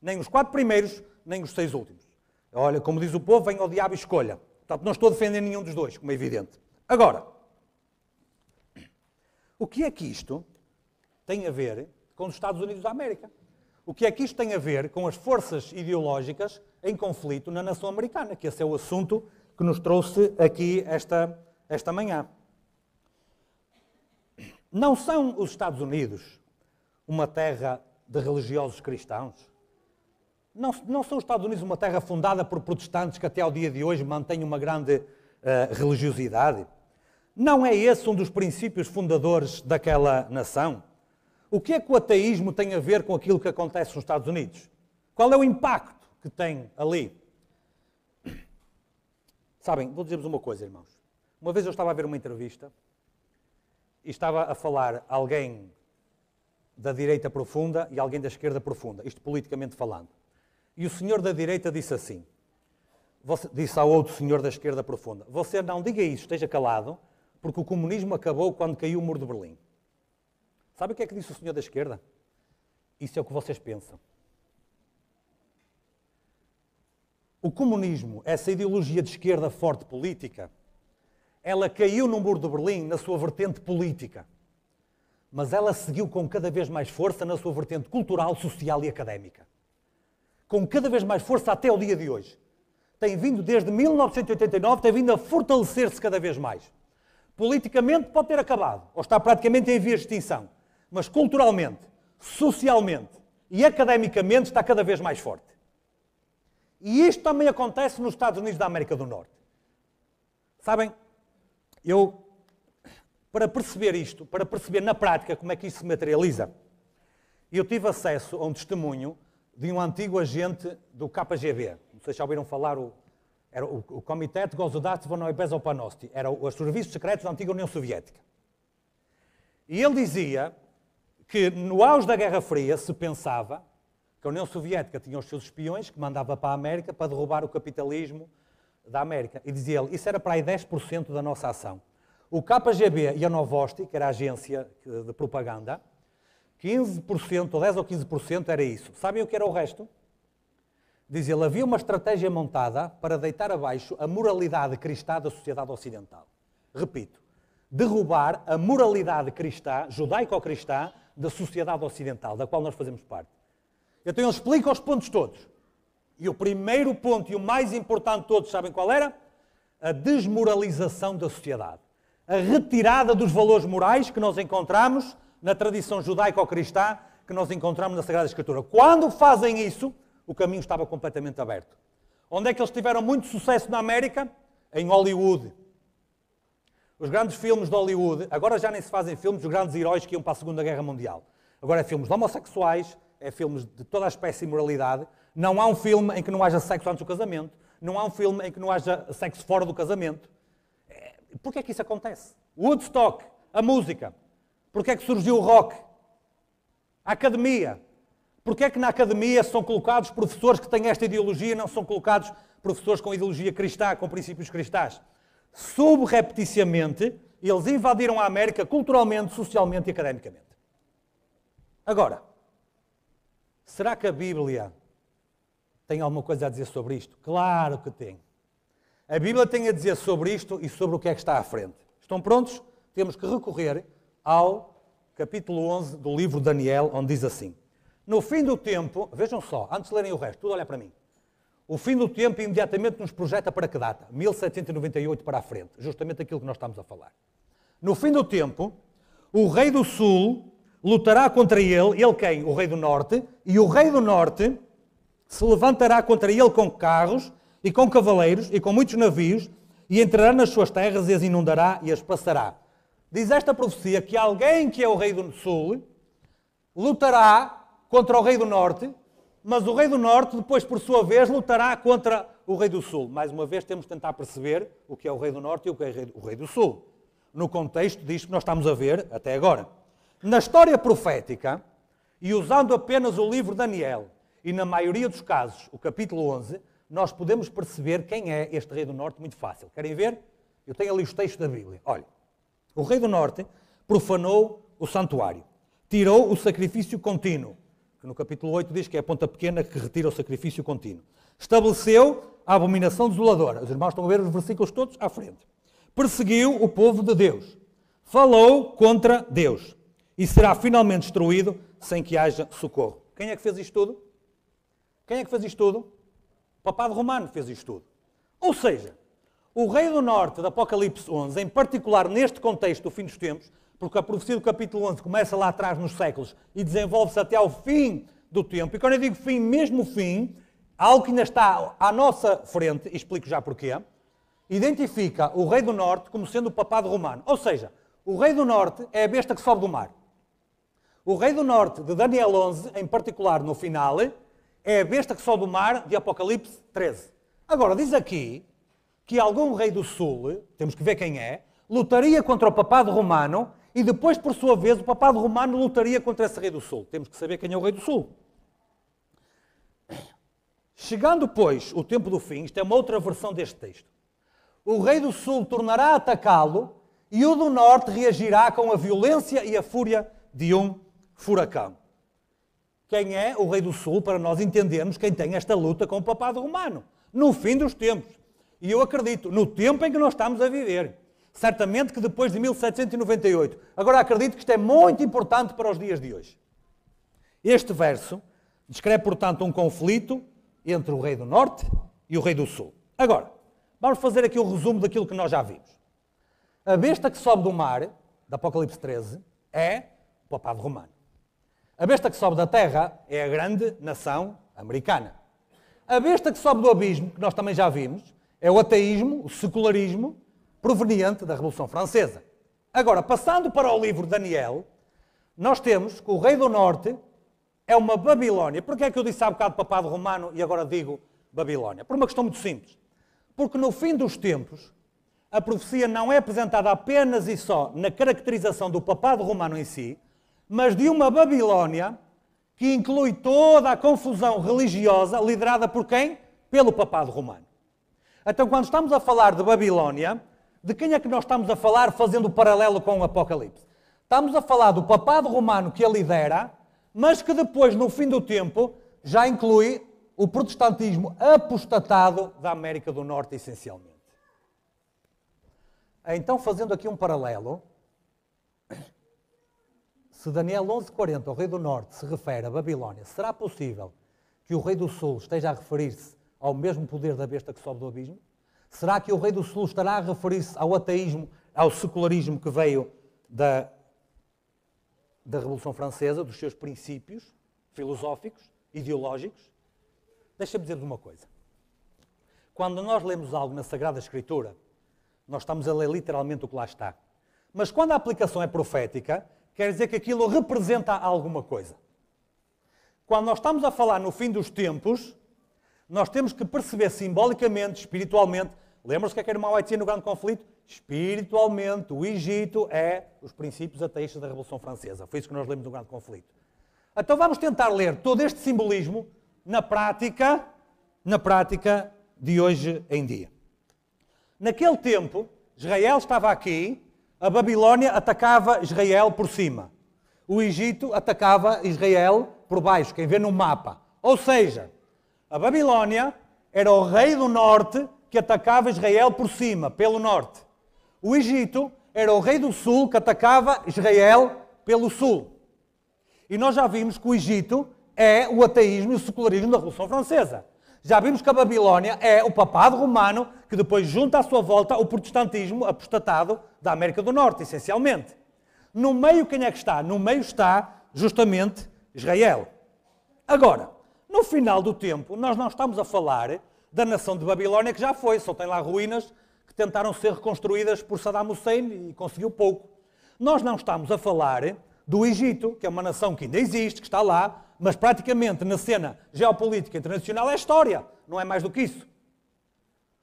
A: Nem os quatro primeiros, nem os seis últimos. Olha, como diz o povo, vem ao diabo e escolha. Portanto, não estou a defender nenhum dos dois, como é evidente. Agora, o que é que isto tem a ver com os Estados Unidos da América? O que é que isto tem a ver com as forças ideológicas em conflito na nação americana? Que esse é o assunto que nos trouxe aqui esta, esta manhã. Não são os Estados Unidos uma terra de religiosos cristãos? Não, não, são os Estados Unidos uma terra fundada por protestantes que até ao dia de hoje mantêm uma grande uh, religiosidade? Não é esse um dos princípios fundadores daquela nação? O que é que o ateísmo tem a ver com aquilo que acontece nos Estados Unidos? Qual é o impacto que tem ali? Sabem, vou dizer-vos uma coisa, irmãos. Uma vez eu estava a ver uma entrevista e estava a falar alguém da direita profunda e alguém da esquerda profunda, isto politicamente falando. E o senhor da direita disse assim: você, disse ao outro senhor da esquerda profunda: Você não diga isso, esteja calado, porque o comunismo acabou quando caiu o muro de Berlim. Sabe o que é que disse o senhor da esquerda? Isso é o que vocês pensam. O comunismo, essa ideologia de esquerda forte política, ela caiu no muro de Berlim na sua vertente política, mas ela seguiu com cada vez mais força na sua vertente cultural, social e académica com cada vez mais força até o dia de hoje. Tem vindo desde 1989, tem vindo a fortalecer-se cada vez mais. Politicamente pode ter acabado, ou está praticamente em vias de extinção, mas culturalmente, socialmente e academicamente está cada vez mais forte. E isto também acontece nos Estados Unidos da América do Norte. Sabem, eu, para perceber isto, para perceber na prática como é que isto se materializa, eu tive acesso a um testemunho de um antigo agente do KGB. Não sei se já ouviram falar o, era o, o Comitê de von no Era os serviços secretos da antiga União Soviética. E ele dizia que no auge da Guerra Fria se pensava que a União Soviética tinha os seus espiões que mandava para a América para derrubar o capitalismo da América. E dizia ele, isso era para aí 10% da nossa ação. O KGB e a Novosti, que era a agência de propaganda, 15%, ou 10% ou 15% era isso. Sabem o que era o resto? Diz ele, havia uma estratégia montada para deitar abaixo a moralidade cristã da sociedade ocidental. Repito, derrubar a moralidade cristã, judaico-cristã, da sociedade ocidental, da qual nós fazemos parte. Então ele explica os pontos todos. E o primeiro ponto, e o mais importante de todos, sabem qual era? A desmoralização da sociedade. A retirada dos valores morais que nós encontramos na tradição judaico-cristã que nós encontramos na Sagrada Escritura. Quando fazem isso, o caminho estava completamente aberto. Onde é que eles tiveram muito sucesso na América? Em Hollywood. Os grandes filmes de Hollywood, agora já nem se fazem filmes dos grandes heróis que iam para a Segunda Guerra Mundial. Agora é filmes de homossexuais, é filmes de toda a espécie de moralidade. Não há um filme em que não haja sexo antes do casamento. Não há um filme em que não haja sexo fora do casamento. É, Porquê é que isso acontece? Woodstock, a música. Porque é que surgiu o rock? A academia. Porquê é que na academia são colocados professores que têm esta ideologia, não são colocados professores com ideologia cristã, com princípios cristãs? Subrepeticiamente, eles invadiram a América culturalmente, socialmente e academicamente. Agora, será que a Bíblia tem alguma coisa a dizer sobre isto? Claro que tem. A Bíblia tem a dizer sobre isto e sobre o que é que está à frente. Estão prontos? Temos que recorrer ao capítulo 11 do livro de Daniel, onde diz assim: No fim do tempo, vejam só, antes de lerem o resto, tudo olha para mim. O fim do tempo imediatamente nos projeta para que data? 1798 para a frente, justamente aquilo que nós estamos a falar. No fim do tempo, o rei do sul lutará contra ele, ele quem? O rei do norte, e o rei do norte se levantará contra ele com carros e com cavaleiros e com muitos navios, e entrará nas suas terras e as inundará e as passará diz esta profecia que alguém que é o rei do sul lutará contra o rei do norte, mas o rei do norte depois, por sua vez, lutará contra o rei do sul. Mais uma vez, temos de tentar perceber o que é o rei do norte e o que é o rei do sul. No contexto disto que nós estamos a ver até agora. Na história profética, e usando apenas o livro Daniel, e na maioria dos casos, o capítulo 11, nós podemos perceber quem é este rei do norte muito fácil. Querem ver? Eu tenho ali os textos da Bíblia. Olha, o rei do norte profanou o santuário, tirou o sacrifício contínuo, que no capítulo 8 diz que é a ponta pequena que retira o sacrifício contínuo. Estabeleceu a abominação desoladora. Os irmãos estão a ver os versículos todos à frente. Perseguiu o povo de Deus. Falou contra Deus. E será finalmente destruído sem que haja socorro. Quem é que fez isto tudo? Quem é que fez isto tudo? O papado romano fez isto tudo. Ou seja, o rei do norte de Apocalipse 11, em particular neste contexto do fim dos tempos, porque a profecia do capítulo 11 começa lá atrás nos séculos e desenvolve-se até ao fim do tempo. E quando eu digo fim, mesmo fim, algo que ainda está à nossa frente, e explico já porquê, identifica o rei do norte como sendo o papado romano. Ou seja, o rei do norte é a besta que sobe do mar. O rei do norte de Daniel 11, em particular no final, é a besta que sobe do mar de Apocalipse 13. Agora, diz aqui que algum rei do sul, temos que ver quem é, lutaria contra o papado romano e depois, por sua vez, o papado romano lutaria contra esse rei do sul. Temos que saber quem é o rei do sul. Chegando, pois, o tempo do fim, isto é uma outra versão deste texto. O rei do sul tornará a atacá-lo e o do norte reagirá com a violência e a fúria de um furacão. Quem é o rei do sul para nós entendermos quem tem esta luta com o papado romano? No fim dos tempos. E eu acredito, no tempo em que nós estamos a viver. Certamente que depois de 1798. Agora acredito que isto é muito importante para os dias de hoje. Este verso descreve, portanto, um conflito entre o rei do norte e o rei do sul. Agora, vamos fazer aqui o um resumo daquilo que nós já vimos. A besta que sobe do mar, da Apocalipse 13, é o papado romano. A besta que sobe da terra é a grande nação americana. A besta que sobe do abismo, que nós também já vimos, é o ateísmo, o secularismo, proveniente da Revolução Francesa. Agora, passando para o livro Daniel, nós temos que o rei do norte é uma Babilónia. Porquê é que eu disse há bocado papado romano e agora digo Babilónia? Por uma questão muito simples. Porque no fim dos tempos, a profecia não é apresentada apenas e só na caracterização do papado romano em si, mas de uma Babilónia que inclui toda a confusão religiosa liderada por quem? Pelo papado romano. Então, quando estamos a falar de Babilónia, de quem é que nós estamos a falar fazendo o paralelo com o Apocalipse? Estamos a falar do papado romano que a lidera, mas que depois, no fim do tempo, já inclui o protestantismo apostatado da América do Norte, essencialmente. Então, fazendo aqui um paralelo, se Daniel 11:40, o rei do norte, se refere à Babilónia, será possível que o rei do sul esteja a referir-se ao mesmo poder da besta que sobe do abismo? Será que o rei do sul estará a referir-se ao ateísmo, ao secularismo que veio da, da Revolução Francesa, dos seus princípios filosóficos, ideológicos? Deixa-me dizer-vos uma coisa. Quando nós lemos algo na Sagrada Escritura, nós estamos a ler literalmente o que lá está. Mas quando a aplicação é profética, quer dizer que aquilo representa alguma coisa. Quando nós estamos a falar no fim dos tempos, nós temos que perceber simbolicamente, espiritualmente. Lembra-se o que é que Irmão Haiti no Grande Conflito? Espiritualmente, o Egito é os princípios ateístas da Revolução Francesa. Foi isso que nós lemos no Grande Conflito. Então vamos tentar ler todo este simbolismo na prática, na prática de hoje em dia. Naquele tempo, Israel estava aqui, a Babilónia atacava Israel por cima. O Egito atacava Israel por baixo, quem vê no mapa. Ou seja, a Babilónia era o rei do norte que atacava Israel por cima, pelo norte. O Egito era o rei do sul que atacava Israel pelo sul. E nós já vimos que o Egito é o ateísmo e o secularismo da Revolução Francesa. Já vimos que a Babilónia é o papado romano que depois junta à sua volta o protestantismo apostatado da América do Norte, essencialmente. No meio, quem é que está? No meio está justamente Israel. Agora, no final do tempo, nós não estamos a falar da nação de Babilónia que já foi, só tem lá ruínas que tentaram ser reconstruídas por Saddam Hussein e conseguiu pouco. Nós não estamos a falar do Egito, que é uma nação que ainda existe, que está lá, mas praticamente na cena geopolítica internacional é história, não é mais do que isso.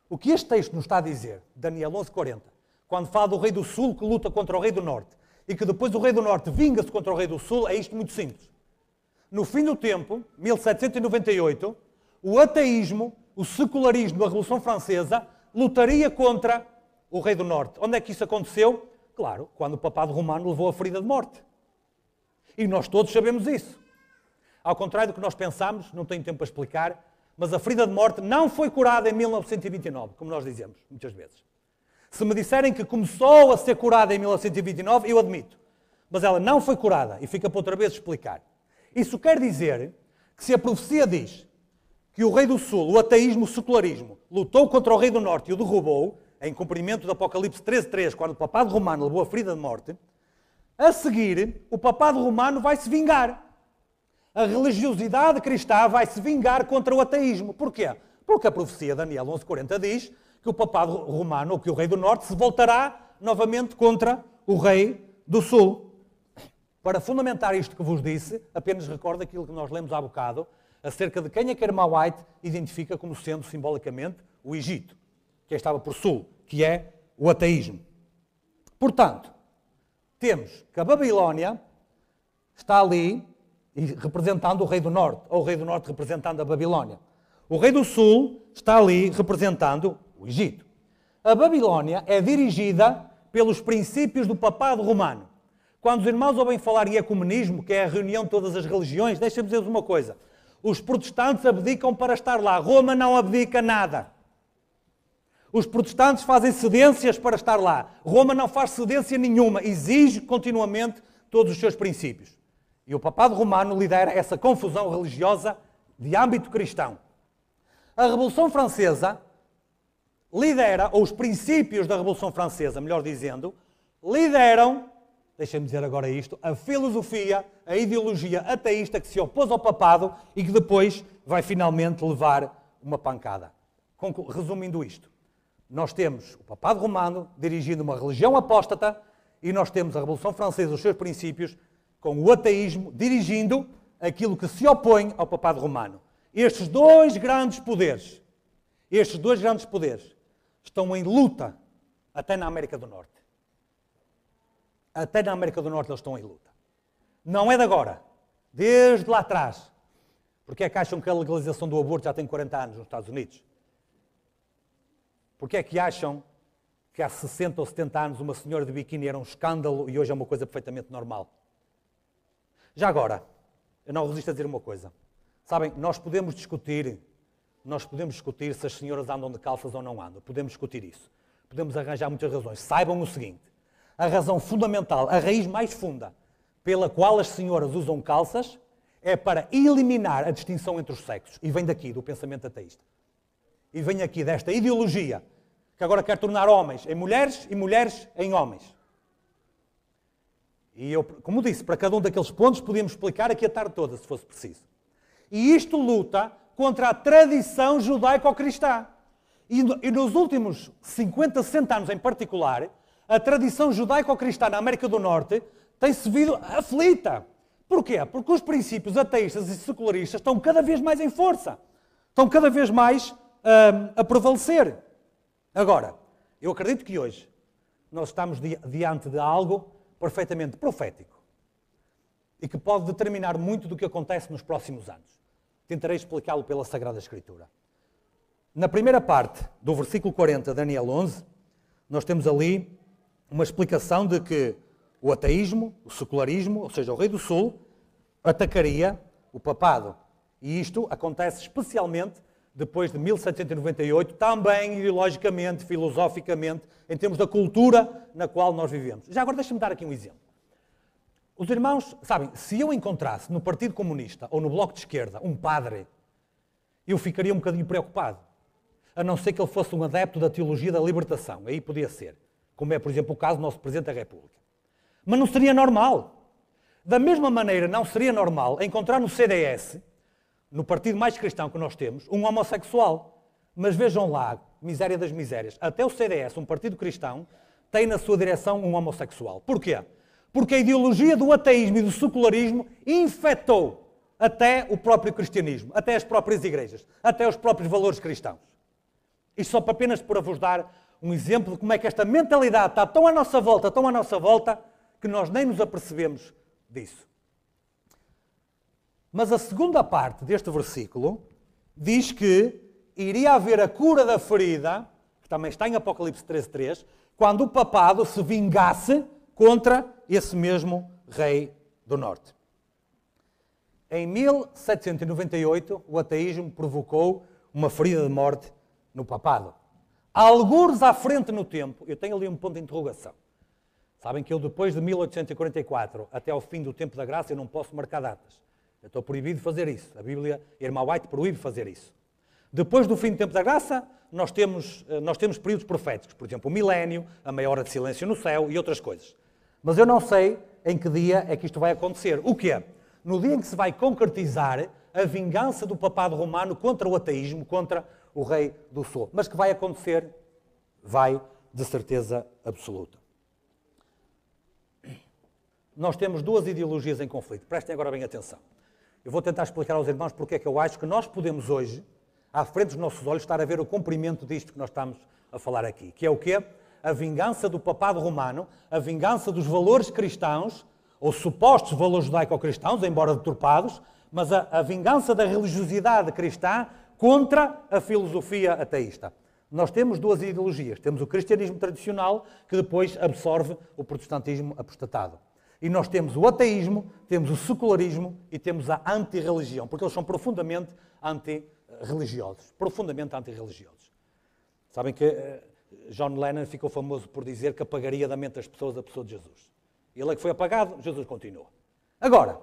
A: O que este texto nos está a dizer, Daniel 11:40, quando fala do rei do sul que luta contra o rei do norte e que depois o rei do norte vinga-se contra o rei do sul, é isto muito simples no fim do tempo, 1798, o ateísmo, o secularismo da Revolução Francesa lutaria contra o Rei do Norte. Onde é que isso aconteceu? Claro, quando o Papado Romano levou a ferida de morte. E nós todos sabemos isso. Ao contrário do que nós pensamos, não tenho tempo para explicar, mas a ferida de morte não foi curada em 1929, como nós dizemos muitas vezes. Se me disserem que começou a ser curada em 1929, eu admito. Mas ela não foi curada e fica para outra vez explicar. Isso quer dizer que se a profecia diz que o rei do sul, o ateísmo, o secularismo, lutou contra o rei do norte e o derrubou, em cumprimento do Apocalipse 13.3, quando o papado romano levou a ferida de morte, a seguir o papado romano vai se vingar. A religiosidade cristã vai se vingar contra o ateísmo. Porquê? Porque a profecia de Daniel 11.40 diz que o papado romano, ou que o rei do norte, se voltará novamente contra o rei do sul. Para fundamentar isto que vos disse, apenas recordo aquilo que nós lemos há bocado, acerca de quem a é Kerma White identifica como sendo simbolicamente o Egito, que é estava por sul, que é o ateísmo. Portanto, temos que a Babilónia está ali representando o rei do norte, ou o rei do norte representando a Babilónia. O rei do sul está ali representando o Egito. A Babilónia é dirigida pelos princípios do papado romano. Quando os irmãos ouvem falar em ecumenismo, que é a reunião de todas as religiões, deixa-me dizer-vos uma coisa. Os protestantes abdicam para estar lá. Roma não abdica nada. Os protestantes fazem cedências para estar lá. Roma não faz cedência nenhuma. Exige continuamente todos os seus princípios. E o papado romano lidera essa confusão religiosa de âmbito cristão. A Revolução Francesa lidera, ou os princípios da Revolução Francesa, melhor dizendo, lideram deixem me dizer agora isto, a filosofia, a ideologia ateísta que se opôs ao papado e que depois vai finalmente levar uma pancada. Resumindo isto, nós temos o papado romano dirigindo uma religião apóstata e nós temos a Revolução Francesa, os seus princípios, com o ateísmo dirigindo aquilo que se opõe ao papado romano. Estes dois grandes poderes, estes dois grandes poderes estão em luta até na América do Norte. Até na América do Norte eles estão em luta. Não é de agora, desde lá atrás. Porque é que acham que a legalização do aborto já tem 40 anos nos Estados Unidos? Porque é que acham que há 60 ou 70 anos uma senhora de biquíni era um escândalo e hoje é uma coisa perfeitamente normal? Já agora, eu não resisto a dizer uma coisa. Sabem, nós podemos discutir, nós podemos discutir se as senhoras andam de calças ou não andam. Podemos discutir isso. Podemos arranjar muitas razões. Saibam o seguinte: a razão fundamental, a raiz mais funda, pela qual as senhoras usam calças é para eliminar a distinção entre os sexos. E vem daqui, do pensamento ateísta. E vem aqui desta ideologia que agora quer tornar homens em mulheres e mulheres em homens. E eu, como disse, para cada um daqueles pontos podíamos explicar aqui a tarde toda, se fosse preciso. E isto luta contra a tradição judaico-cristã. E, nos últimos 50, 60 anos em particular, a tradição judaico-cristã na América do Norte tem-se vindo aflita. Porquê? Porque os princípios ateístas e secularistas estão cada vez mais em força, estão cada vez mais hum, a prevalecer. Agora, eu acredito que hoje nós estamos di diante de algo perfeitamente profético e que pode determinar muito do que acontece nos próximos anos. Tentarei explicá-lo pela Sagrada Escritura. Na primeira parte do versículo 40, Daniel 11, nós temos ali uma explicação de que o ateísmo, o secularismo, ou seja, o Rei do Sul, atacaria o papado. E isto acontece especialmente depois de 1798, também ideologicamente, filosoficamente, em termos da cultura na qual nós vivemos. Já agora deixa-me dar aqui um exemplo. Os irmãos, sabem, se eu encontrasse no Partido Comunista ou no Bloco de Esquerda um padre, eu ficaria um bocadinho preocupado. A não ser que ele fosse um adepto da teologia da libertação, aí podia ser como é, por exemplo, o caso do nosso Presidente da República. Mas não seria normal. Da mesma maneira, não seria normal encontrar no CDS, no partido mais cristão que nós temos, um homossexual. Mas vejam lá, miséria das misérias, até o CDS, um partido cristão, tem na sua direção um homossexual. Porquê? Porque a ideologia do ateísmo e do secularismo infectou até o próprio cristianismo, até as próprias igrejas, até os próprios valores cristãos. Isto só apenas para vos dar um exemplo de como é que esta mentalidade está tão à nossa volta, tão à nossa volta, que nós nem nos apercebemos disso. Mas a segunda parte deste versículo diz que iria haver a cura da ferida, que também está em Apocalipse 13.3, quando o papado se vingasse contra esse mesmo rei do norte. Em 1798, o ateísmo provocou uma ferida de morte no papado alguns à frente no tempo, eu tenho ali um ponto de interrogação. Sabem que eu, depois de 1844, até ao fim do tempo da graça, eu não posso marcar datas. Eu estou proibido de fazer isso. A Bíblia, irmão irmã White, proíbe fazer isso. Depois do fim do tempo da graça, nós temos, eh, nós temos períodos proféticos, por exemplo, o milénio, a meia hora de silêncio no céu e outras coisas. Mas eu não sei em que dia é que isto vai acontecer. O que é? No dia em que se vai concretizar a vingança do papado romano contra o ateísmo, contra o rei do sul. Mas que vai acontecer? Vai, de certeza absoluta. Nós temos duas ideologias em conflito. Prestem agora bem atenção. Eu vou tentar explicar aos irmãos porque é que eu acho que nós podemos hoje, à frente dos nossos olhos, estar a ver o cumprimento disto que nós estamos a falar aqui. Que é o quê? A vingança do papado romano, a vingança dos valores cristãos, ou supostos valores judaico-cristãos, embora deturpados, mas a, a, vingança da religiosidade cristã contra a filosofia ateísta. Nós temos duas ideologias. Temos o cristianismo tradicional, que depois absorve o protestantismo apostatado. E nós temos o ateísmo, temos o secularismo e temos a antirreligião, porque eles são profundamente antirreligiosos. Profundamente antirreligiosos. Sabem que eh, John Lennon ficou famoso por dizer que apagaria da mente das pessoas a pessoa de Jesus. Ele é que foi apagado, Jesus continua. Agora,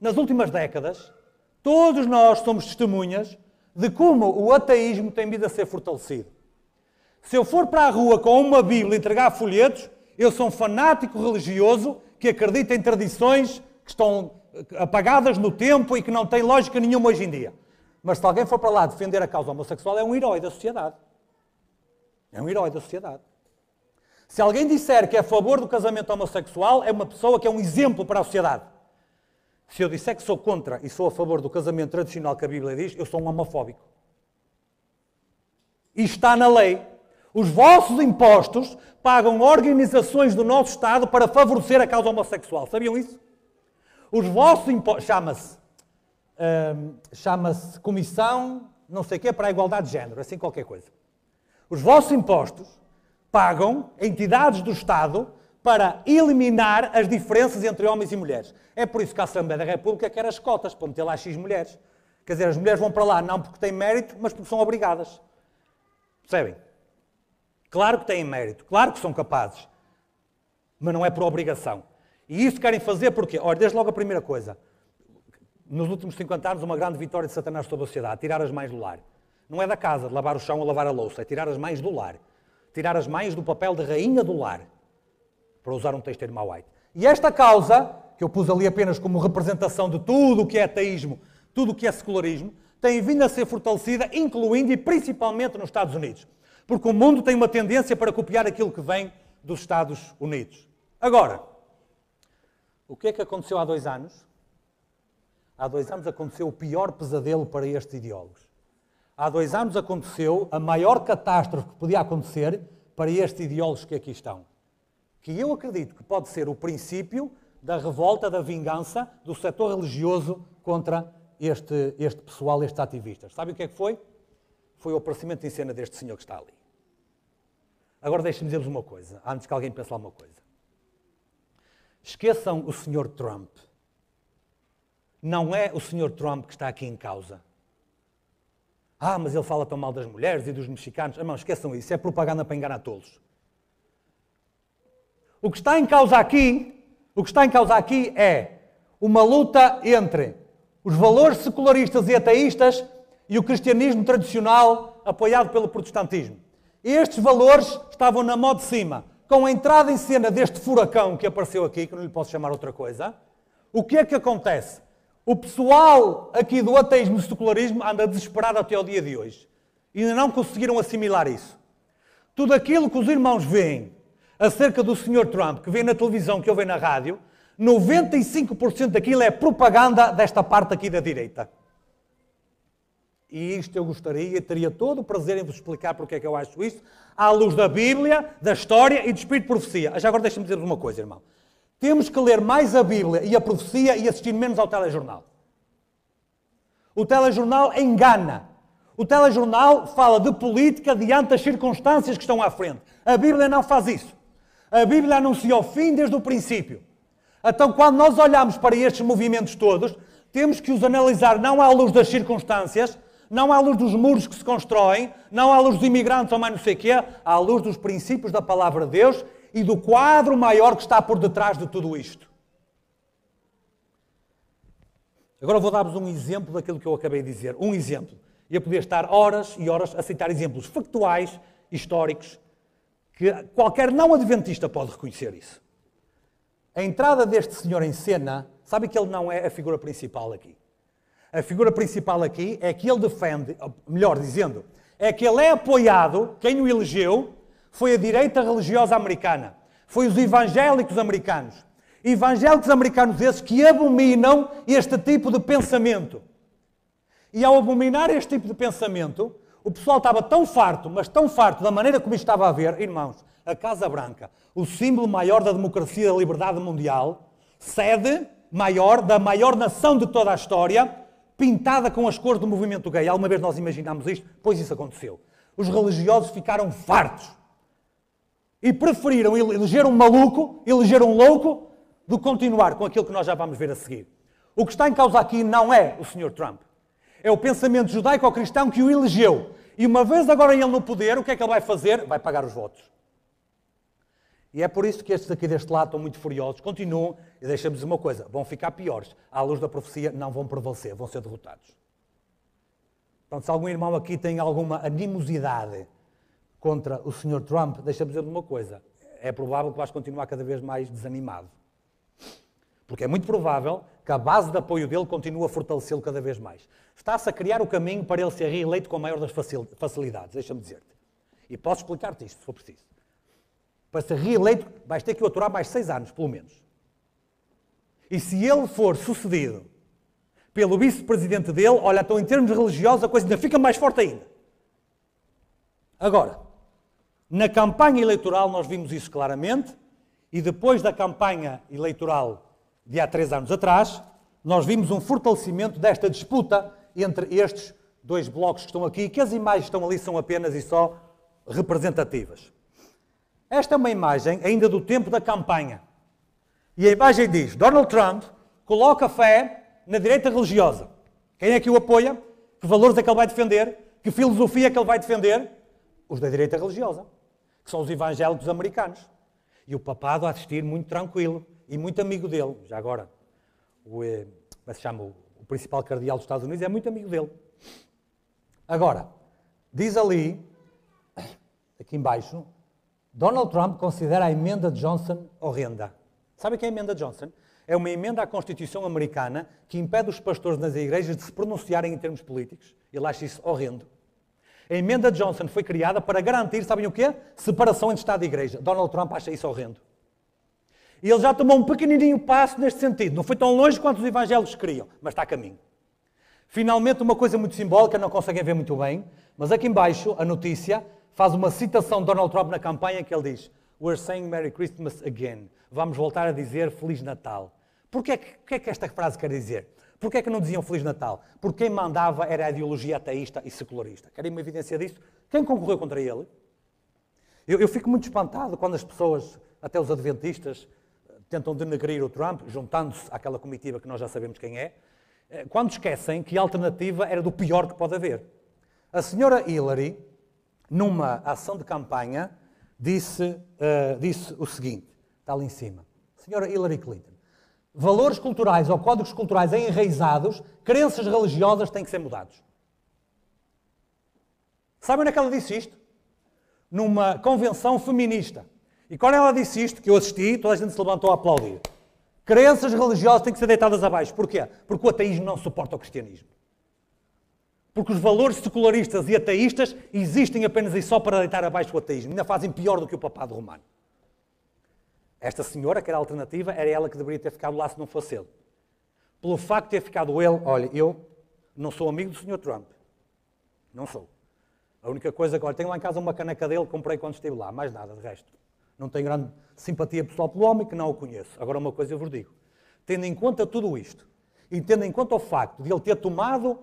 A: nas últimas décadas, todos nós somos testemunhas de como o ateísmo tem vindo a ser fortalecido. Se eu for para a rua com uma Bíblia entregar folhetos, eu sou um fanático religioso que acredita em tradições que estão apagadas no tempo e que não têm lógica nenhuma hoje em dia. Mas se alguém for para lá defender a causa homossexual, é um herói da sociedade. É um herói da sociedade. Se alguém disser que é a favor do casamento homossexual, é uma pessoa que é um exemplo para a sociedade. Se eu disser que sou contra e sou a favor do casamento tradicional que a Bíblia diz, eu sou um homofóbico. E está na lei. Os vossos impostos pagam organizações do nosso Estado para favorecer a causa homossexual. Sabiam isso? Os vossos impostos. Chama-se. Hum, Chama-se Comissão, não sei o quê, para a Igualdade de Género, assim qualquer coisa. Os vossos impostos pagam entidades do Estado para eliminar as diferenças entre homens e mulheres. É por isso que a Assembleia da República quer as cotas, para meter lá X mulheres. Quer dizer, as mulheres vão para lá não porque têm mérito, mas porque são obrigadas. Percebem? Claro que têm mérito, claro que são capazes, mas não é por obrigação. E isso querem fazer porque, olha, desde logo a primeira coisa, nos últimos 50 anos, uma grande vitória de Satanás sobre a sociedade, tirar as mães do lar. Não é da casa, de lavar o chão ou lavar a louça, é tirar as mães do lar. Tirar as mães do papel de rainha do lar para usar um texto de Irma White. E esta causa, que eu pus ali apenas como representação de tudo o que é ateísmo, tudo o que é secularismo, tem vindo a ser fortalecida, incluindo e principalmente nos Estados Unidos. Porque o mundo tem uma tendência para copiar aquilo que vem dos Estados Unidos. Agora, o que é que aconteceu há dois anos? Há dois anos aconteceu o pior pesadelo para estes ideólogos. Há dois anos aconteceu a maior catástrofe que podia acontecer para estes ideólogos que aqui estão que eu acredito que pode ser o princípio da revolta, da vingança do setor religioso contra este, este pessoal, estes ativistas. Sabe o que é que foi? Foi o aparecimento em cena deste senhor que está ali. Agora deixem-me dizer-vos uma coisa, antes que alguém pense lá uma coisa. Esqueçam o senhor Trump. Não é o senhor Trump que está aqui em causa. Ah, mas ele fala tão mal das mulheres e dos mexicanos. Irmão, esqueçam isso, é propaganda para enganar todos. O que está em causa aqui, o que está em causa aqui é uma luta entre os valores secularistas e ateístas e o cristianismo tradicional apoiado pelo protestantismo. Estes valores estavam na mão de cima. Com a entrada em cena deste furacão que apareceu aqui, que não lhe posso chamar outra coisa, o que é que acontece? O pessoal aqui do ateísmo e secularismo anda desesperado até ao dia de hoje. Ainda não conseguiram assimilar isso. Tudo aquilo que os irmãos veem acerca do Sr. Trump que vê na televisão, que ouvem na rádio, 95% daquilo é propaganda desta parte aqui da direita. E isto eu gostaria, teria todo o prazer em vos explicar porque é que eu acho isto, à luz da Bíblia, da história e do Espírito de Profecia. Já agora deixa-me dizer-vos uma coisa, irmão. Temos que ler mais a Bíblia e a profecia e assistir menos ao telejornal. O telejornal engana. O telejornal fala de política diante das circunstâncias que estão à frente. A Bíblia não faz isso. A Bíblia anuncia o fim desde o princípio. Então, quando nós olhamos para estes movimentos todos, temos que os analisar não à luz das circunstâncias, não à luz dos muros que se constroem, não à luz dos imigrantes ou mais não sei o quê, à luz dos princípios da palavra de Deus e do quadro maior que está por detrás de tudo isto. Agora vou dar-vos um exemplo daquilo que eu acabei de dizer. Um exemplo. Eu podia estar horas e horas a citar exemplos factuais, históricos, que qualquer não adventista pode reconhecer isso. A entrada deste senhor em cena, sabe que ele não é a figura principal aqui. A figura principal aqui é que ele defende, melhor dizendo, é que ele é apoiado, quem o elegeu foi a direita religiosa americana, foi os evangélicos americanos. Evangélicos americanos esses que abominam este tipo de pensamento. E ao abominar este tipo de pensamento, o pessoal estava tão farto, mas tão farto da maneira como isto estava a ver, irmãos, a Casa Branca, o símbolo maior da democracia e da liberdade mundial, sede maior da maior nação de toda a história, pintada com as cores do movimento gay. Alguma vez nós imaginámos isto? Pois isso aconteceu. Os religiosos ficaram fartos e preferiram eleger um maluco, eleger um louco, do que continuar com aquilo que nós já vamos ver a seguir. O que está em causa aqui não é o Sr. Trump. É o pensamento judaico-cristão que o elegeu. E uma vez agora ele no poder, o que é que ele vai fazer? Vai pagar os votos. E é por isso que estes aqui deste lado estão muito furiosos, continuam, e deixamos uma coisa, vão ficar piores. À luz da profecia, não vão prevalecer, vão ser derrotados. Portanto, se algum irmão aqui tem alguma animosidade contra o Sr. Trump, deixamos me dizer-lhe uma coisa, é provável que vais continuar cada vez mais desanimado. Porque é muito provável que a base de apoio dele continue a fortalecê-lo cada vez mais. Está-se a criar o caminho para ele ser reeleito com a maior das facilidades, deixa-me dizer-te. E posso explicar-te isto, se for preciso. Para ser reeleito, vais ter que o aturar mais seis anos, pelo menos. E se ele for sucedido pelo vice-presidente dele, olha, então em termos religiosos a coisa ainda fica mais forte ainda. Agora, na campanha eleitoral nós vimos isso claramente, e depois da campanha eleitoral de há três anos atrás, nós vimos um fortalecimento desta disputa entre estes dois blocos que estão aqui, que as imagens que estão ali são apenas e só representativas. Esta é uma imagem ainda do tempo da campanha. E a imagem diz: Donald Trump coloca fé na direita religiosa. Quem é que o apoia? Que valores é que ele vai defender? Que filosofia é que ele vai defender? Os da direita religiosa, que são os evangélicos americanos. E o papado a assistir muito tranquilo e muito amigo dele. Já agora, o, eh, como é se chama? principal cardeal dos Estados Unidos, é muito amigo dele. Agora, diz ali, aqui embaixo, Donald Trump considera a emenda de Johnson horrenda. Sabe o que é a emenda de Johnson? É uma emenda à Constituição americana que impede os pastores nas igrejas de se pronunciarem em termos políticos. Ele acha isso horrendo. A emenda de Johnson foi criada para garantir, sabem o quê? Separação entre Estado e Igreja. Donald Trump acha isso horrendo. E ele já tomou um pequenininho passo neste sentido. Não foi tão longe quanto os evangelhos queriam, mas está a caminho. Finalmente, uma coisa muito simbólica, não conseguem ver muito bem, mas aqui embaixo, a notícia, faz uma citação de Donald Trump na campanha que ele diz We're saying Merry Christmas again. Vamos voltar a dizer Feliz Natal. Porquê que, é que esta frase quer dizer? Porquê é que não diziam Feliz Natal? Porque quem mandava era a ideologia ateísta e secularista. Querem uma evidência disso? Quem concorreu contra ele? Eu, eu fico muito espantado quando as pessoas, até os adventistas, tentam denegrir o Trump, juntando-se àquela comitiva que nós já sabemos quem é, eh, quando esquecem que a alternativa era do pior que pode haver. A senhora Hillary, numa ação de campanha, disse, uh, disse o seguinte: está ali em cima. Senhora Hillary Clinton, valores culturais ou códigos culturais enraizados, crenças religiosas têm que ser mudados. Sabem onde é que ela disse isto? Numa convenção feminista. E quando ela disse isto, que eu assisti, toda a gente se levantou a aplaudir. Crenças religiosas têm que ser deitadas abaixo. Porquê? Porque o ateísmo não suporta o cristianismo. Porque os valores secularistas e ateístas existem apenas e só para deitar abaixo o ateísmo. Ainda fazem pior do que o papado romano. Esta senhora, que era a alternativa, era ela que deveria ter ficado lá se não fosse ele. Pelo facto de ter ficado ele, olha, eu não sou amigo do Sr. Trump. Não sou. A única coisa que, olha, tenho lá em casa uma caneca dele, comprei quando esteve lá, mais nada, de resto não tenho grande simpatia pessoal pelo homem, que não o conheço. Agora, uma coisa eu vos digo: tendo em conta tudo isto, e tendo em conta o facto de ele ter tomado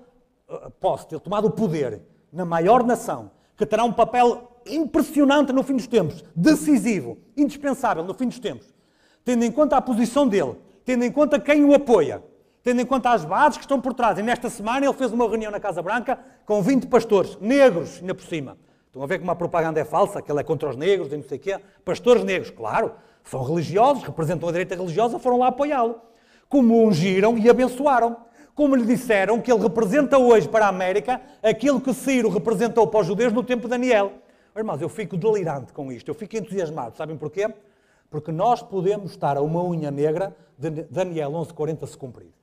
A: uh, posse, ter tomado o poder na maior nação, que terá um papel impressionante no fim dos tempos, decisivo, indispensável no fim dos tempos, tendo em conta a posição dele, tendo em conta quem o apoia, tendo em conta as bases que estão por trás. E nesta semana ele fez uma reunião na Casa Branca com 20 pastores, negros, ainda por cima Estão a ver como a propaganda é falsa, que ela é contra os negros e não sei o quê. Pastores negros, claro, são religiosos, representam a direita religiosa, foram lá apoiá-lo. Como ungiram e abençoaram. Como lhe disseram que ele representa hoje para a América aquilo que Ciro representou para os judeus no tempo de Daniel. Irmãos, eu fico delirante com isto, eu fico entusiasmado. Sabem porquê? Porque nós podemos estar a uma unha negra de Daniel 11:40 se cumprir.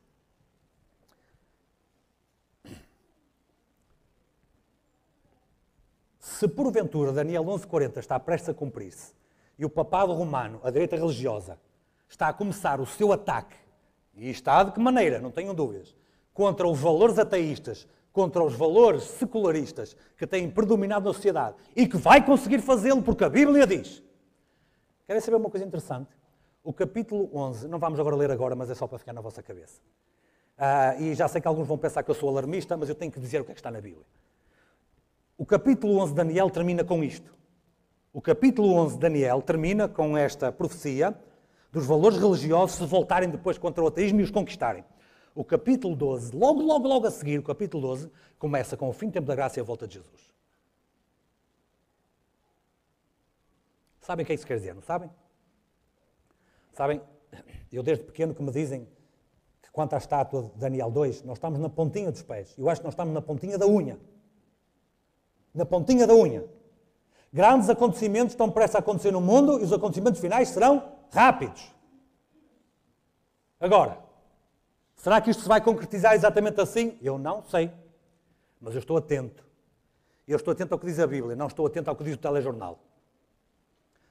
A: se porventura Daniel 11:40 está prestes a cumprir-se e o papado romano, a direita religiosa, está a começar o seu ataque, e está de que maneira, não tenham dúvidas, contra os valores ateístas, contra os valores secularistas que têm predominado na sociedade e que vai conseguir fazê-lo porque a Bíblia diz. Querem saber uma coisa interessante? O capítulo 11, não vamos agora ler agora, mas é só para ficar na vossa cabeça. Ah, e já sei que alguns vão pensar que eu sou alarmista, mas eu tenho que dizer o que é que está na Bíblia. O capítulo 11 de Daniel termina com isto. O capítulo 11 de Daniel termina com esta profecia dos valores religiosos se voltarem depois contra o ateísmo e os conquistarem. O capítulo 12, logo, logo, logo a seguir, o capítulo 12, começa com o fim do tempo da graça e a volta de Jesus. Sabem o que é que isso quer dizer, não sabem? Sabem, eu desde pequeno que me dizem que quanto à estátua de Daniel 2, nós estamos na pontinha dos pés. Eu acho que nós estamos na pontinha da unha na pontinha da unha. Grandes acontecimentos estão prestes a acontecer no mundo e os acontecimentos finais serão rápidos. Agora, será que isto se vai concretizar exatamente assim? Eu não sei. Mas eu estou atento. Eu estou atento ao que diz a Bíblia, não estou atento ao que diz o telejornal.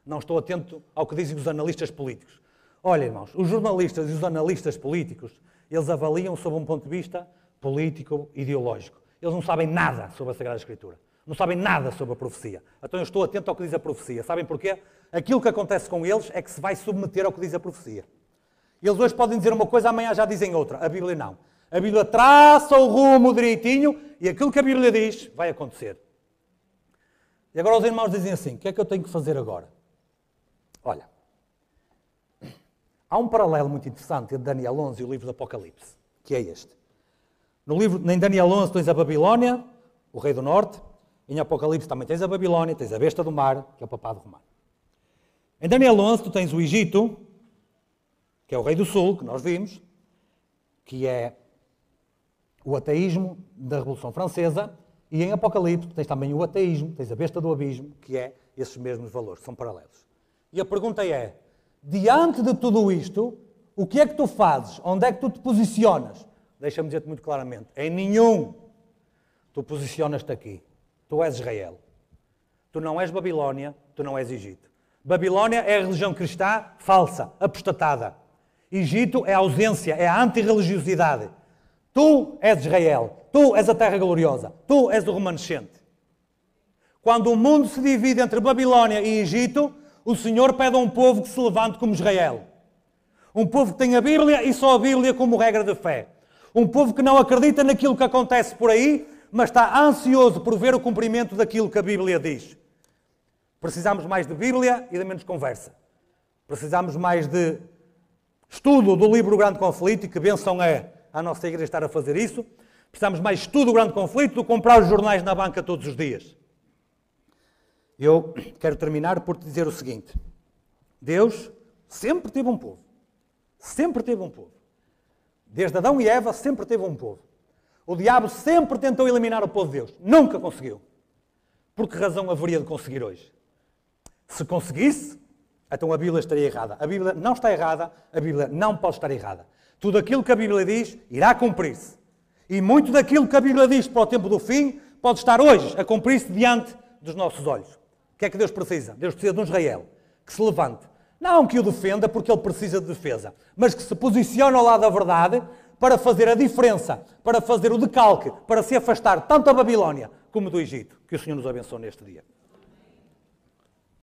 A: Não estou atento ao que dizem os analistas políticos. Olha, irmãos, os jornalistas e os analistas políticos, eles avaliam sob um ponto de vista político-ideológico. Eles não sabem nada sobre a Sagrada Escritura não sabem nada sobre a profecia. Então eu estou atento ao que diz a profecia. Sabem porquê? Aquilo que acontece com eles é que se vai submeter ao que diz a profecia. Eles hoje podem dizer uma coisa, amanhã já dizem outra. A Bíblia não. A Bíblia traça o rumo direitinho e aquilo que a Bíblia diz vai acontecer. E agora os irmãos dizem assim: o que é que eu tenho que fazer agora? Olha, há um paralelo muito interessante entre Daniel 11 e o livro do Apocalipse, que é este. No livro, em Daniel 11 tens a Babilónia, o rei do norte, em Apocalipse também tens a Babilónia, tens a besta do mar, que é o papado romano. Em Daniel 11 tu tens o Egito, que é o rei do sul, que nós vimos, que é o ateísmo da Revolução Francesa, e em Apocalipse tens também o ateísmo, tens a besta do abismo, que é esses mesmos valores, são paralelos. E a pergunta é: diante de tudo isto, o que é que tu fazes? Onde é que tu te posicionas? Deixa-me dizer-te muito claramente: em nenhum. Tu posicionas-te aqui. Tu és Israel. Tu não és Babilónia, tu não és Egito. Babilónia é a religião cristã falsa, apostatada. Egito é a ausência, é a antirreligiosidade. Tu és Israel, tu és a terra gloriosa, tu és o remanescente. Quando o mundo se divide entre Babilónia e Egito, o Senhor pede a um povo que se levante como Israel. Um povo que tem a Bíblia e só a Bíblia como regra de fé. Um povo que não acredita naquilo que acontece por aí, mas está ansioso por ver o cumprimento daquilo que a Bíblia diz. Precisamos mais de Bíblia e de menos conversa. Precisamos mais de estudo do livro do Grande Conflito, e que benção é a nossa igreja estar a fazer isso. Precisamos mais de estudo do Grande Conflito do que comprar os jornais na banca todos os dias. Eu quero terminar por te dizer o seguinte: Deus sempre teve um povo. Sempre teve um povo. Desde Adão e Eva sempre teve um povo. O diabo sempre tentou eliminar o povo de Deus. Nunca conseguiu. Por que razão haveria de conseguir hoje? Se conseguisse, então a Bíblia estaria errada. A Bíblia não está errada, a Bíblia não pode estar errada. Tudo aquilo que a Bíblia diz irá cumprir-se. E muito daquilo que a Bíblia diz para o tempo do fim pode estar hoje a cumprir-se diante dos nossos olhos. O que é que Deus precisa? Deus precisa de um Israel que se levante. Não que o defenda, porque ele precisa de defesa, mas que se posicione ao lado da verdade, para fazer a diferença, para fazer o decalque, para se afastar tanto da Babilónia como do Egito. Que o Senhor nos abençoe neste dia.